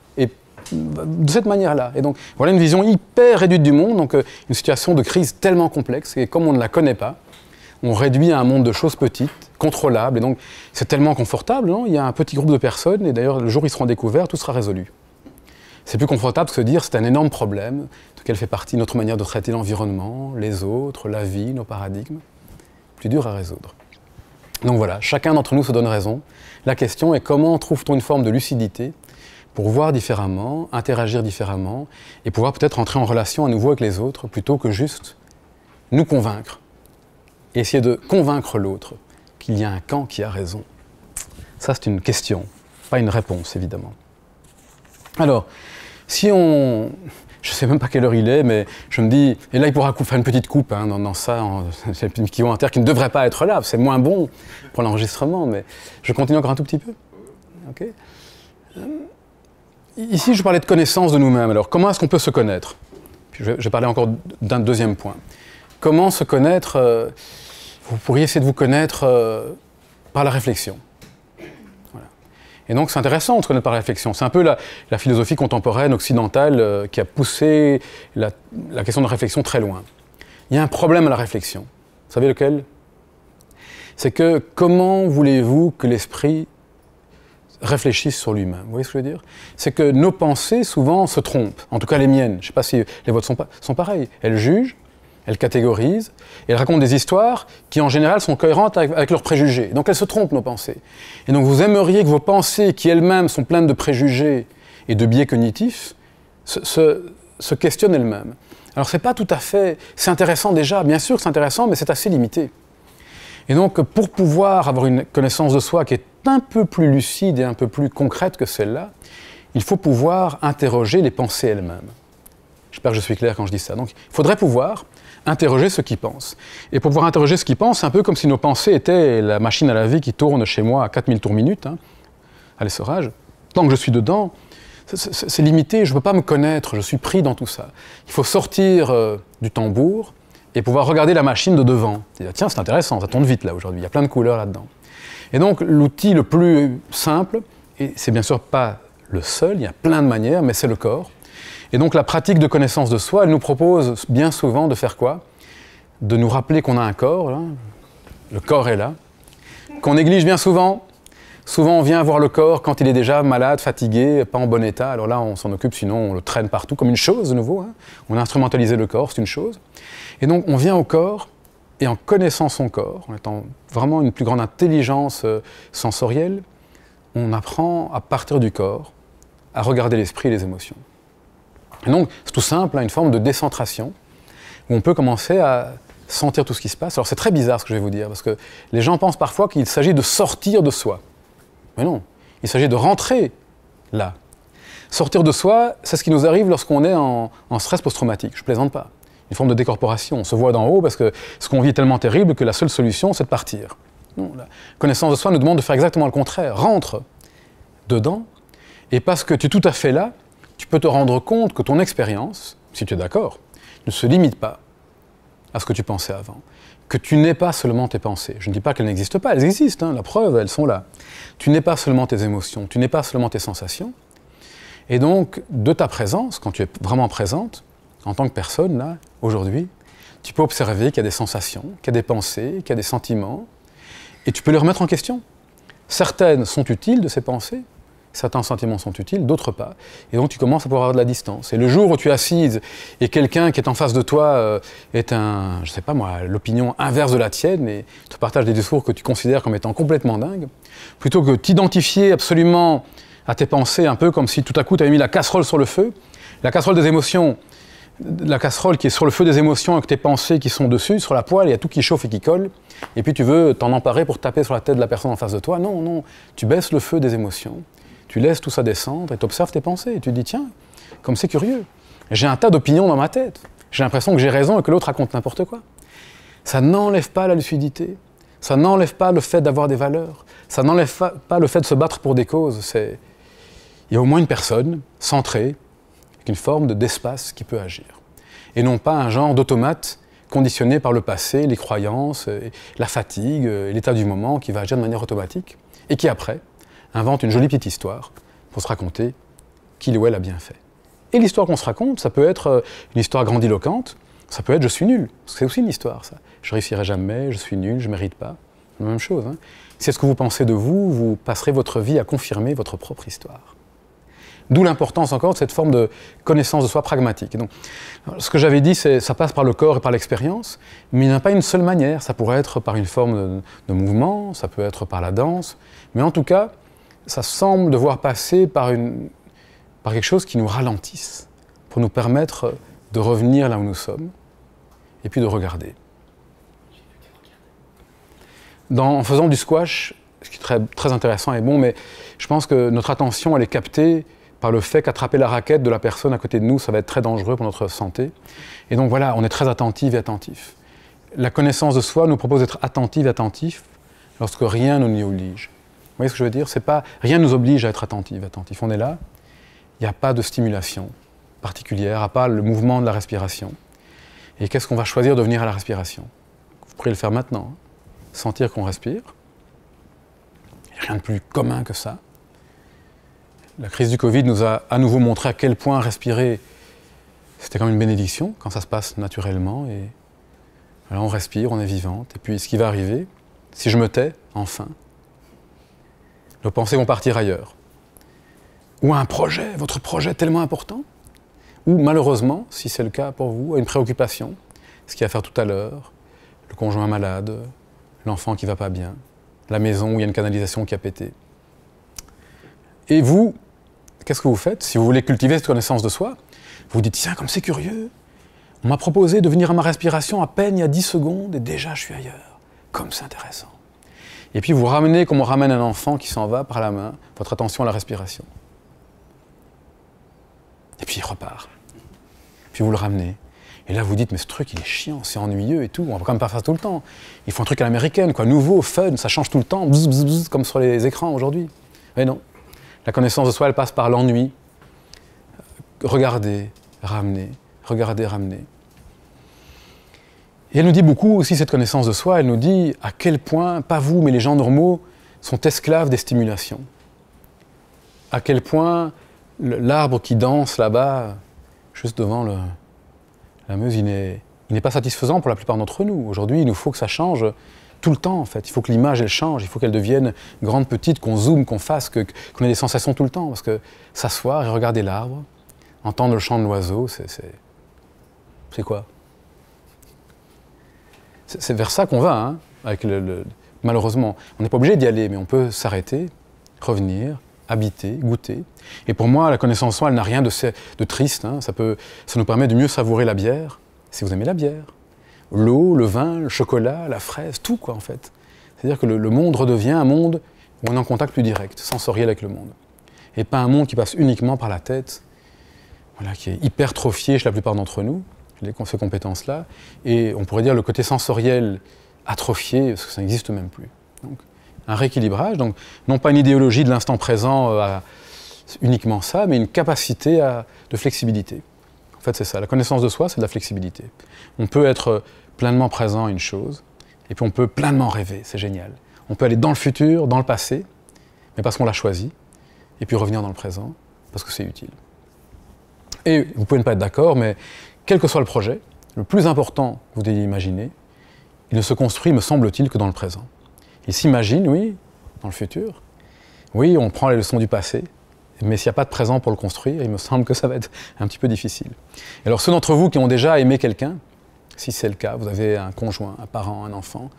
de cette manière-là. Et donc, voilà une vision hyper réduite du monde, donc euh, une situation de crise tellement complexe, et comme on ne la connaît pas, on réduit à un monde de choses petites, contrôlables, et donc c'est tellement confortable, non Il y a un petit groupe de personnes, et d'ailleurs, le jour où ils seront découverts, tout sera résolu. C'est plus confortable que se dire c'est un énorme problème, de quel fait partie notre manière de traiter l'environnement, les autres, la vie, nos paradigmes. Plus dur à résoudre. Donc voilà, chacun d'entre nous se donne raison. La question est comment trouve-t-on une forme de lucidité pour voir différemment, interagir différemment et pouvoir peut-être entrer en relation à nouveau avec les autres plutôt que juste nous convaincre. Et essayer de convaincre l'autre qu'il y a un camp qui a raison. Ça, c'est une question, pas une réponse, évidemment. Alors, si on, je ne sais même pas quelle heure il est, mais je me dis, et là il pourra faire une petite coupe hein, dans, ça, en, [LAUGHS] qui ont inter qui ne devrait pas être là, c'est moins bon pour l'enregistrement, mais je continue encore un tout petit peu. Ok. Euh, Ici, je parlais de connaissance de nous-mêmes. Alors, comment est-ce qu'on peut se connaître je, vais parler encore d'un deuxième point. Comment se connaître euh, Vous pourriez essayer de vous connaître euh, par la réflexion. Et donc, c'est intéressant de se connaître par la réflexion. C'est un peu la, philosophie contemporaine occidentale euh, qui a poussé la, la question de la réflexion très loin. Il y a un problème à la réflexion. Vous savez lequel C'est que comment voulez-vous que l'esprit réfléchissent sur lui-même. Vous voyez ce que je veux dire C'est que nos pensées, souvent, se trompent. En tout cas, les miennes. Je ne sais pas si les vôtres sont, sont pareilles. Elles jugent, elles catégorisent, elles racontent des histoires qui, en général, sont cohérentes avec, leurs préjugés. Donc, elles se trompent, nos pensées. Et donc, vous aimeriez que vos pensées, qui elles-mêmes sont pleines de préjugés et de biais cognitifs, se, se, se questionnent elles-mêmes. Alors, c'est pas tout à fait... C'est intéressant déjà, bien sûr c'est intéressant, mais c'est assez limité. Et donc, pour pouvoir avoir une connaissance de soi qui est un peu plus lucide et un peu plus concrète que celle-là, il faut pouvoir interroger les pensées elles-mêmes. J'espère que je suis clair quand je dis ça. Donc, il faudrait pouvoir interroger ce qui pense. Et pour pouvoir interroger ce qui pense, c'est un peu comme si nos pensées étaient la machine à laver qui tourne chez moi à 4000 tours minute, hein, à l'essorage. Tant que je suis dedans, c'est limité, je ne peux pas me connaître, je suis pris dans tout ça. Il faut sortir euh, du tambour et pouvoir regarder la machine de devant. tiens, c'est intéressant, ça tourne vite là aujourd'hui, il y a plein de couleurs là-dedans. Et donc l'outil le plus simple, et c'est bien sûr pas le seul, il y a plein de manières, mais c'est le corps. Et donc la pratique de connaissance de soi, elle nous propose bien souvent de faire quoi De nous rappeler qu'on a un corps, le corps est là, qu'on néglige bien souvent. Souvent on vient voir le corps quand il est déjà malade, fatigué, pas en bon état, alors là on s'en occupe, sinon on le traîne partout comme une chose de nouveau. Hein. On a instrumentalisé le corps, c'est une chose. Et donc on vient au corps et en connaissant son corps, en étant vraiment une plus grande intelligence euh, sensorielle, on apprend à partir du corps, à regarder l'esprit et les émotions. Et donc, c'est tout simple, hein, une forme de décentration, où on peut commencer à sentir tout ce qui se passe. Alors c'est très bizarre ce que je vais vous dire, parce que les gens pensent parfois qu'il s'agit de sortir de soi. Mais non, il s'agit de rentrer là. Sortir de soi, c'est ce qui nous arrive lorsqu'on est en, en stress post-traumatique, je plaisante pas une forme de décorporation. On se voit d'en haut parce que ce qu'on vit est tellement terrible que la seule solution, c'est de partir. Non, la connaissance de soi nous demande de faire exactement le contraire. Rentre dedans, et parce que tu es tout à fait là, tu peux te rendre compte que ton expérience, si tu es d'accord, ne se limite pas à ce que tu pensais avant. Que tu n'es pas seulement tes pensées. Je ne dis pas qu'elles n'existent pas, elles existent, hein, la preuve, elles sont là. Tu n'es pas seulement tes émotions, tu n'es pas seulement tes sensations. Et donc, de ta présence, quand tu es vraiment présente, en tant que personne, là, aujourd'hui, tu peux observer qu'il y a des sensations, qu'il y a des pensées, qu'il y a des sentiments, et tu peux les remettre en question. Certaines sont utiles de ces pensées, certains sentiments sont utiles, d'autres pas. Et donc tu commences à pouvoir avoir de la distance. Et le jour où tu es assise et quelqu'un qui est en face de toi euh, est un, je sais pas moi, l'opinion inverse de la tienne et te partage des discours que tu considères comme étant complètement dingue plutôt que t'identifier absolument à tes pensées, un peu comme si tout à coup tu avais mis la casserole sur le feu, la casserole des émotions, la casserole qui est sur le feu des émotions avec tes pensées qui sont dessus, sur la poêle, il y a tout qui chauffe et qui colle, et puis tu veux t'en emparer pour taper sur la tête de la personne en face de toi. Non, non, tu baisses le feu des émotions, tu laisses tout ça descendre et tu observes tes pensées, et tu te dis, tiens, comme c'est curieux, j'ai un tas d'opinions dans ma tête, j'ai l'impression que j'ai raison et que l'autre raconte n'importe quoi. Ça n'enlève pas la lucidité, ça n'enlève pas le fait d'avoir des valeurs, ça n'enlève pas le fait de se battre pour des causes, c'est... Il y a au moins une personne centrée, une forme d'espace qui peut agir. Et non pas un genre d'automate conditionné par le passé, les croyances, euh, la fatigue, euh, l'état du moment qui va agir de manière automatique et qui après invente une jolie petite histoire pour se raconter qu'il ou elle a bien fait. Et l'histoire qu'on se raconte, ça peut être euh, une histoire grandiloquente, ça peut être je suis nul, c'est aussi une histoire ça. Je réussirai jamais, je suis nul, je ne mérite pas. La même chose. Si hein. c'est ce que vous pensez de vous, vous passerez votre vie à confirmer votre propre histoire. D'où l'importance encore de cette forme de connaissance de soi pragmatique. ce que j'avais dit, c'est ça passe par le corps et par l'expérience, mais il n'y a pas une seule manière. Ça pourrait être par une forme de, mouvement, ça peut être par la danse, mais en tout cas, ça semble devoir passer par, quelque chose qui nous ralentisse, pour nous permettre de revenir là où nous sommes, et puis de regarder. en faisant du squash, ce qui est très intéressant et bon, mais je pense que notre attention, elle est captée par le fait qu'attraper la raquette de la personne à côté de nous, ça va être très dangereux pour notre santé. Et donc voilà, on est très attentif et attentif. La connaissance de soi nous propose d'être attentif et attentif lorsque rien ne nous oblige. Vous voyez ce que je veux dire C'est pas rien ne nous oblige à être attentif, attentif. On est là, il n'y a pas de stimulation particulière, à part le mouvement de la respiration. Et qu'est-ce qu'on va choisir de venir à la respiration Vous pourrez le faire maintenant. Hein. Sentir qu'on respire. Rien de plus commun que ça. La crise du Covid nous a à nouveau montré à quel point respirer, c'était comme une bénédiction quand ça se passe naturellement. Et alors on respire, on est vivante. Et puis ce qui va arriver, si je me tais, enfin, nos pensées vont partir ailleurs. Ou à un projet, votre projet tellement important. Ou malheureusement, si c'est le cas pour vous, à une préoccupation, ce qu'il y a à faire tout à l'heure, le conjoint malade, l'enfant qui va pas bien, la maison où il y a une canalisation qui a pété. Et vous, qu'est-ce que vous faites Si vous voulez cultiver cette connaissance de soi, vous vous dites tiens, comme c'est curieux, on m'a proposé de venir à ma respiration à peine il y a 10 secondes et déjà je suis ailleurs. Comme c'est intéressant. Et puis vous ramenez comme on ramène un enfant qui s'en va par la main, votre attention à la respiration. Et puis il repart. Puis vous le ramenez. Et là vous dites mais ce truc il est chiant, c'est ennuyeux et tout, on va quand même pas faire ça tout le temps. Il faut un truc à l'américaine, quoi, nouveau, fun, ça change tout le temps, comme sur les écrans aujourd'hui. Mais non, la connaissance de soi, elle passe par l'ennui. Regardez, ramener, regardez, ramener. Et elle nous dit beaucoup aussi, cette connaissance de soi, elle nous dit à quel point, pas vous, mais les gens normaux, sont esclaves des stimulations. À quel point l'arbre qui danse là-bas, juste devant le, la meuse, il n'est pas satisfaisant pour la plupart d'entre nous. Aujourd'hui, il nous faut que ça change tout le temps en fait. Il faut que l'image elle change, il faut qu'elle devienne grande, petite, qu'on zoome, qu'on fasse, qu'on ait des sensations tout le temps. Parce que s'asseoir et regarder l'arbre, entendre le chant de l'oiseau, c'est. C'est quoi C'est vers ça qu'on va, hein, avec le, malheureusement. On n'est pas obligé d'y aller, mais on peut s'arrêter, revenir, habiter, goûter. Et pour moi, la connaissance en soi, elle n'a rien de, triste. Hein. Ça, peut, ça nous permet de mieux savourer la bière, si vous aimez la bière l'eau, le vin, le chocolat, la fraise, tout quoi en fait. C'est-à-dire que le, monde redevient un monde où on est en contact plus direct, sensoriel avec le monde. Et pas un monde qui passe uniquement par la tête, voilà, qui est hypertrophié chez la plupart d'entre nous, les, ces compétences-là. Et on pourrait dire le côté sensoriel atrophié, parce que ça n'existe même plus. Donc, un rééquilibrage, donc non pas une idéologie de l'instant présent euh, uniquement ça, mais une capacité à, de flexibilité. En fait, c'est ça. La connaissance de soi, c'est de la flexibilité. On peut être pleinement présent à une chose, et puis on peut pleinement rêver, c'est génial. On peut aller dans le futur, dans le passé, mais parce qu'on l'a choisi, et puis revenir dans le présent, parce que c'est utile. Et vous pouvez ne pas être d'accord, mais quel que soit le projet, le plus important que vous ayez imaginer, il ne se construit, me semble-t-il, que dans le présent. Il s'imagine, oui, dans le futur. Oui, on prend les leçons du passé, mais s'il n'y a pas de présent pour le construire, il me semble que ça va être un petit peu difficile. Alors ceux d'entre vous qui ont déjà aimé quelqu'un, si c'est le cas, vous avez un conjoint, un parent, un enfant.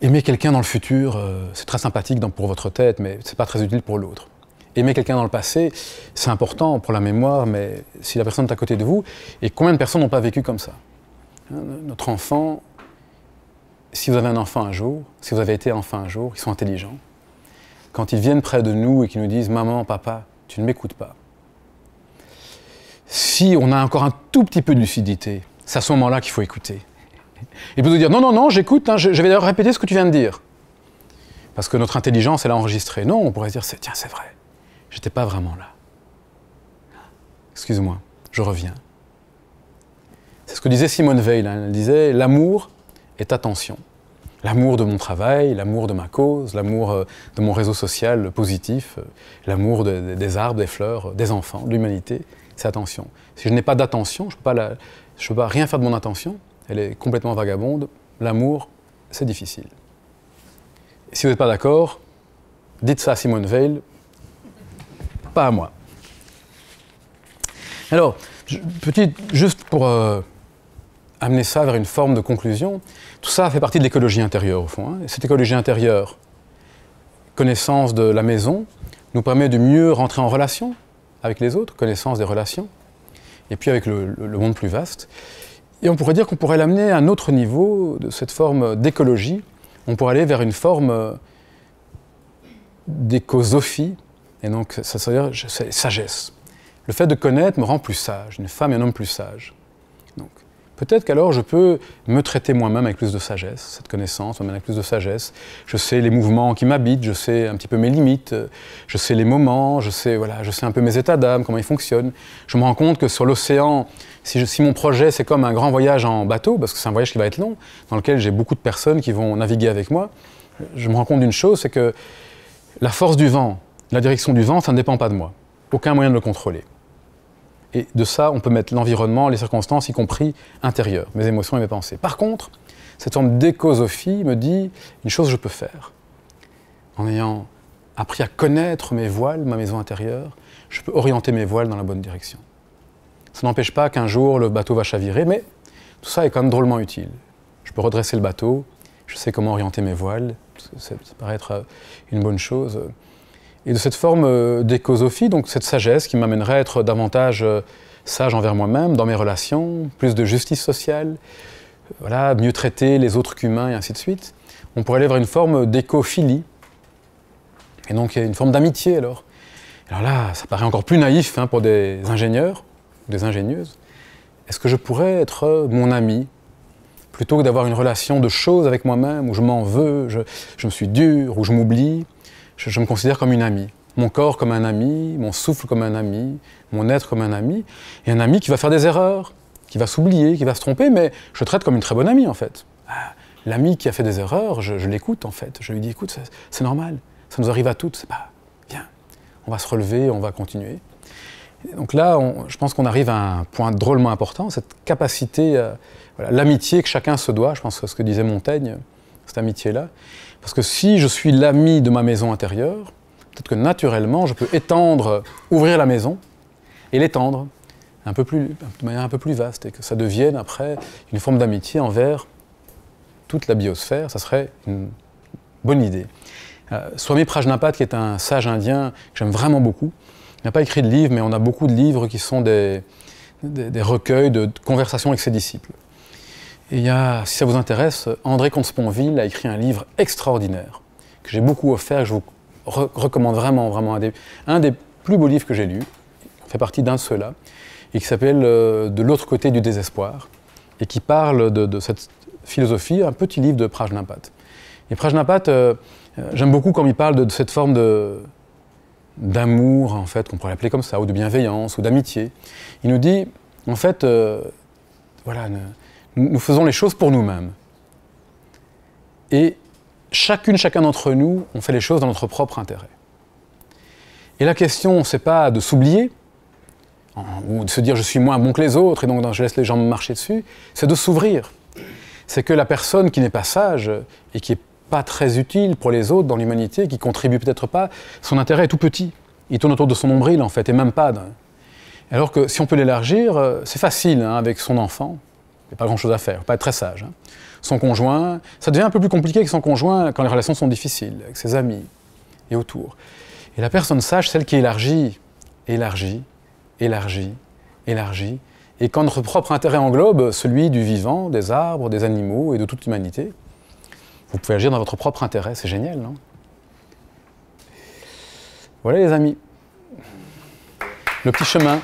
Aimer quelqu'un dans le futur, euh, c'est très sympathique pour votre tête, mais c'est pas très utile pour l'autre. Aimer quelqu'un dans le passé, c'est important pour la mémoire, mais si la personne est à côté de vous, et combien de personnes n'ont pas vécu comme ça hein, Notre enfant, si vous avez un enfant un jour, si vous avez été enfant un jour, ils sont intelligents. Quand ils viennent près de nous et qu'ils nous disent Maman, papa, tu ne m'écoutes pas. Si on a encore un tout petit peu de lucidité, c'est à ce moment-là qu'il faut écouter. Et plutôt dire non, non, non, j'écoute, hein, je, vais répéter ce que tu viens de dire. Parce que notre intelligence, elle a enregistré. Non, on pourrait dire tiens, c'est vrai, j'étais pas vraiment là. Excuse-moi, je reviens. C'est ce que disait Simone Veil. Hein. elle disait l'amour est attention. L'amour de mon travail, l'amour de ma cause, l'amour euh, de mon réseau social positif, euh, l'amour des arbres, des fleurs, euh, des enfants, de l'humanité c'est attention. Si je n'ai pas d'attention, je ne peux, pas rien faire de mon attention, elle est complètement vagabonde, l'amour, c'est difficile. Si vous n'êtes pas d'accord, dites ça à Simone Veil, pas à moi. Alors, petite, juste pour euh, amener ça vers une forme de conclusion, tout ça fait partie de l'écologie intérieure au fond. Hein. Cette écologie intérieure, connaissance de la maison, nous permet de mieux rentrer en relation avec les autres, connaissance des relations, et puis avec le, monde plus vaste. Et on pourrait dire qu'on pourrait l'amener à un autre niveau de cette forme d'écologie. On pourrait aller vers une forme euh, d'écosophie, et donc ça, ça veut dire sagesse. Le fait de connaître me rend plus sage, une femme et un homme plus sage. Peut-être qu'alors je peux me traiter moi-même avec plus de sagesse, cette connaissance m'amène avec plus de sagesse. Je sais les mouvements qui m'habitent, je sais un petit peu mes limites, je sais les moments, je sais, voilà, je sais un peu mes états d'âme, comment ils fonctionnent. Je me rends compte que sur l'océan, si, mon projet c'est comme un grand voyage en bateau, parce que c'est un voyage qui va être long, dans lequel j'ai beaucoup de personnes qui vont naviguer avec moi, je me rends compte d'une chose, c'est que la force du vent, la direction du vent, ça ne dépend pas de moi. Aucun moyen de le contrôler. Et de ça, on peut mettre l'environnement, les circonstances, y compris intérieures, mes émotions et mes pensées. Par contre, cette forme d'écosophie me dit une chose je peux faire. En ayant appris à connaître mes voiles, ma maison intérieure, je peux orienter mes voiles dans la bonne direction. Ça n'empêche pas qu'un jour le bateau va chavirer, mais tout ça est quand même drôlement utile. Je peux redresser le bateau, je sais comment orienter mes voiles, ça paraît être euh, une bonne chose et de cette forme euh, d'écosophie, donc cette sagesse qui m'amènerait à être davantage euh, sage envers moi-même, dans mes relations, plus de justice sociale, euh, voilà, mieux traiter les autres qu'humains et ainsi de suite. On pourrait aller vers une forme d'écophilie, et donc une forme d'amitié alors. Alors là, ça paraît encore plus naïf hein, pour des ingénieurs, des ingénieuses. Est-ce que je pourrais être mon ami plutôt que d'avoir une relation de choses avec moi-même où je m'en veux, je, je me suis dur, où je m'oublie je, me considère comme une amie. Mon corps comme un ami, mon souffle comme un ami, mon être comme un ami. Et un ami qui va faire des erreurs, qui va s'oublier, qui va se tromper, mais je le traite comme une très bonne amie en fait. Ah, l'ami qui a fait des erreurs, je, l'écoute en fait. Je lui dis écoute, c'est normal, ça nous arrive à toutes, c'est pas bien. On va se relever, on va continuer. Donc là, je pense qu'on arrive à un point drôlement important, cette capacité, euh, l'amitié que chacun se doit, je pense à ce que disait Montaigne, cette amitié-là. Parce que si je suis l'ami de ma maison intérieure, peut-être que naturellement, je peux étendre, ouvrir la maison et l'étendre de manière un peu plus vaste et que ça devienne après une forme d'amitié envers toute la biosphère. Ça serait une bonne idée. Euh, Swami Prajnapat, qui est un sage indien que j'aime vraiment beaucoup, il n'a pas écrit de livre, mais on a beaucoup de livres qui sont des recueils de conversations avec ses disciples. Et Il y a, si ça vous intéresse, André Consponville a écrit un livre extraordinaire que j'ai beaucoup offert, que je vous recommande vraiment, vraiment un des, plus beaux livres que j'ai lu, fait partie d'un de ceux-là, et qui s'appelle euh, De l'autre côté du désespoir, et qui parle de, cette philosophie, un petit livre de Prajnapat. Et Prajnapat, euh, euh, j'aime beaucoup quand il parle de, cette forme de, d'amour, en fait, qu'on pourrait l'appeler comme ça, ou de bienveillance, ou d'amitié. Il nous dit, en fait, voilà, nous, faisons les choses pour nous-mêmes. Et chacune, chacun d'entre nous, on fait les choses dans notre propre intérêt. Et la question, c'est pas de s'oublier, ou de se dire je suis moins bon que les autres et donc je laisse les gens me marcher dessus, c'est de s'ouvrir. C'est que la personne qui n'est pas sage et qui n'est pas très utile pour les autres dans l'humanité, qui contribue peut-être pas, son intérêt est tout petit. Il tourne autour de son nombril en fait, et même pas. Alors que si on peut l'élargir, euh, c'est facile hein, avec son enfant. Il n'y a pas grand-chose à faire, pas être très sage. Hein. Son conjoint, ça devient un peu plus compliqué que son conjoint quand les relations sont difficiles, avec ses amis et autour. Et la personne sage, celle qui élargit, élargit, élargit, élargit, et quand notre propre intérêt englobe celui du vivant, des arbres, des animaux et de toute l'humanité, vous pouvez agir dans votre propre intérêt, c'est génial, non Voilà les amis, le petit chemin.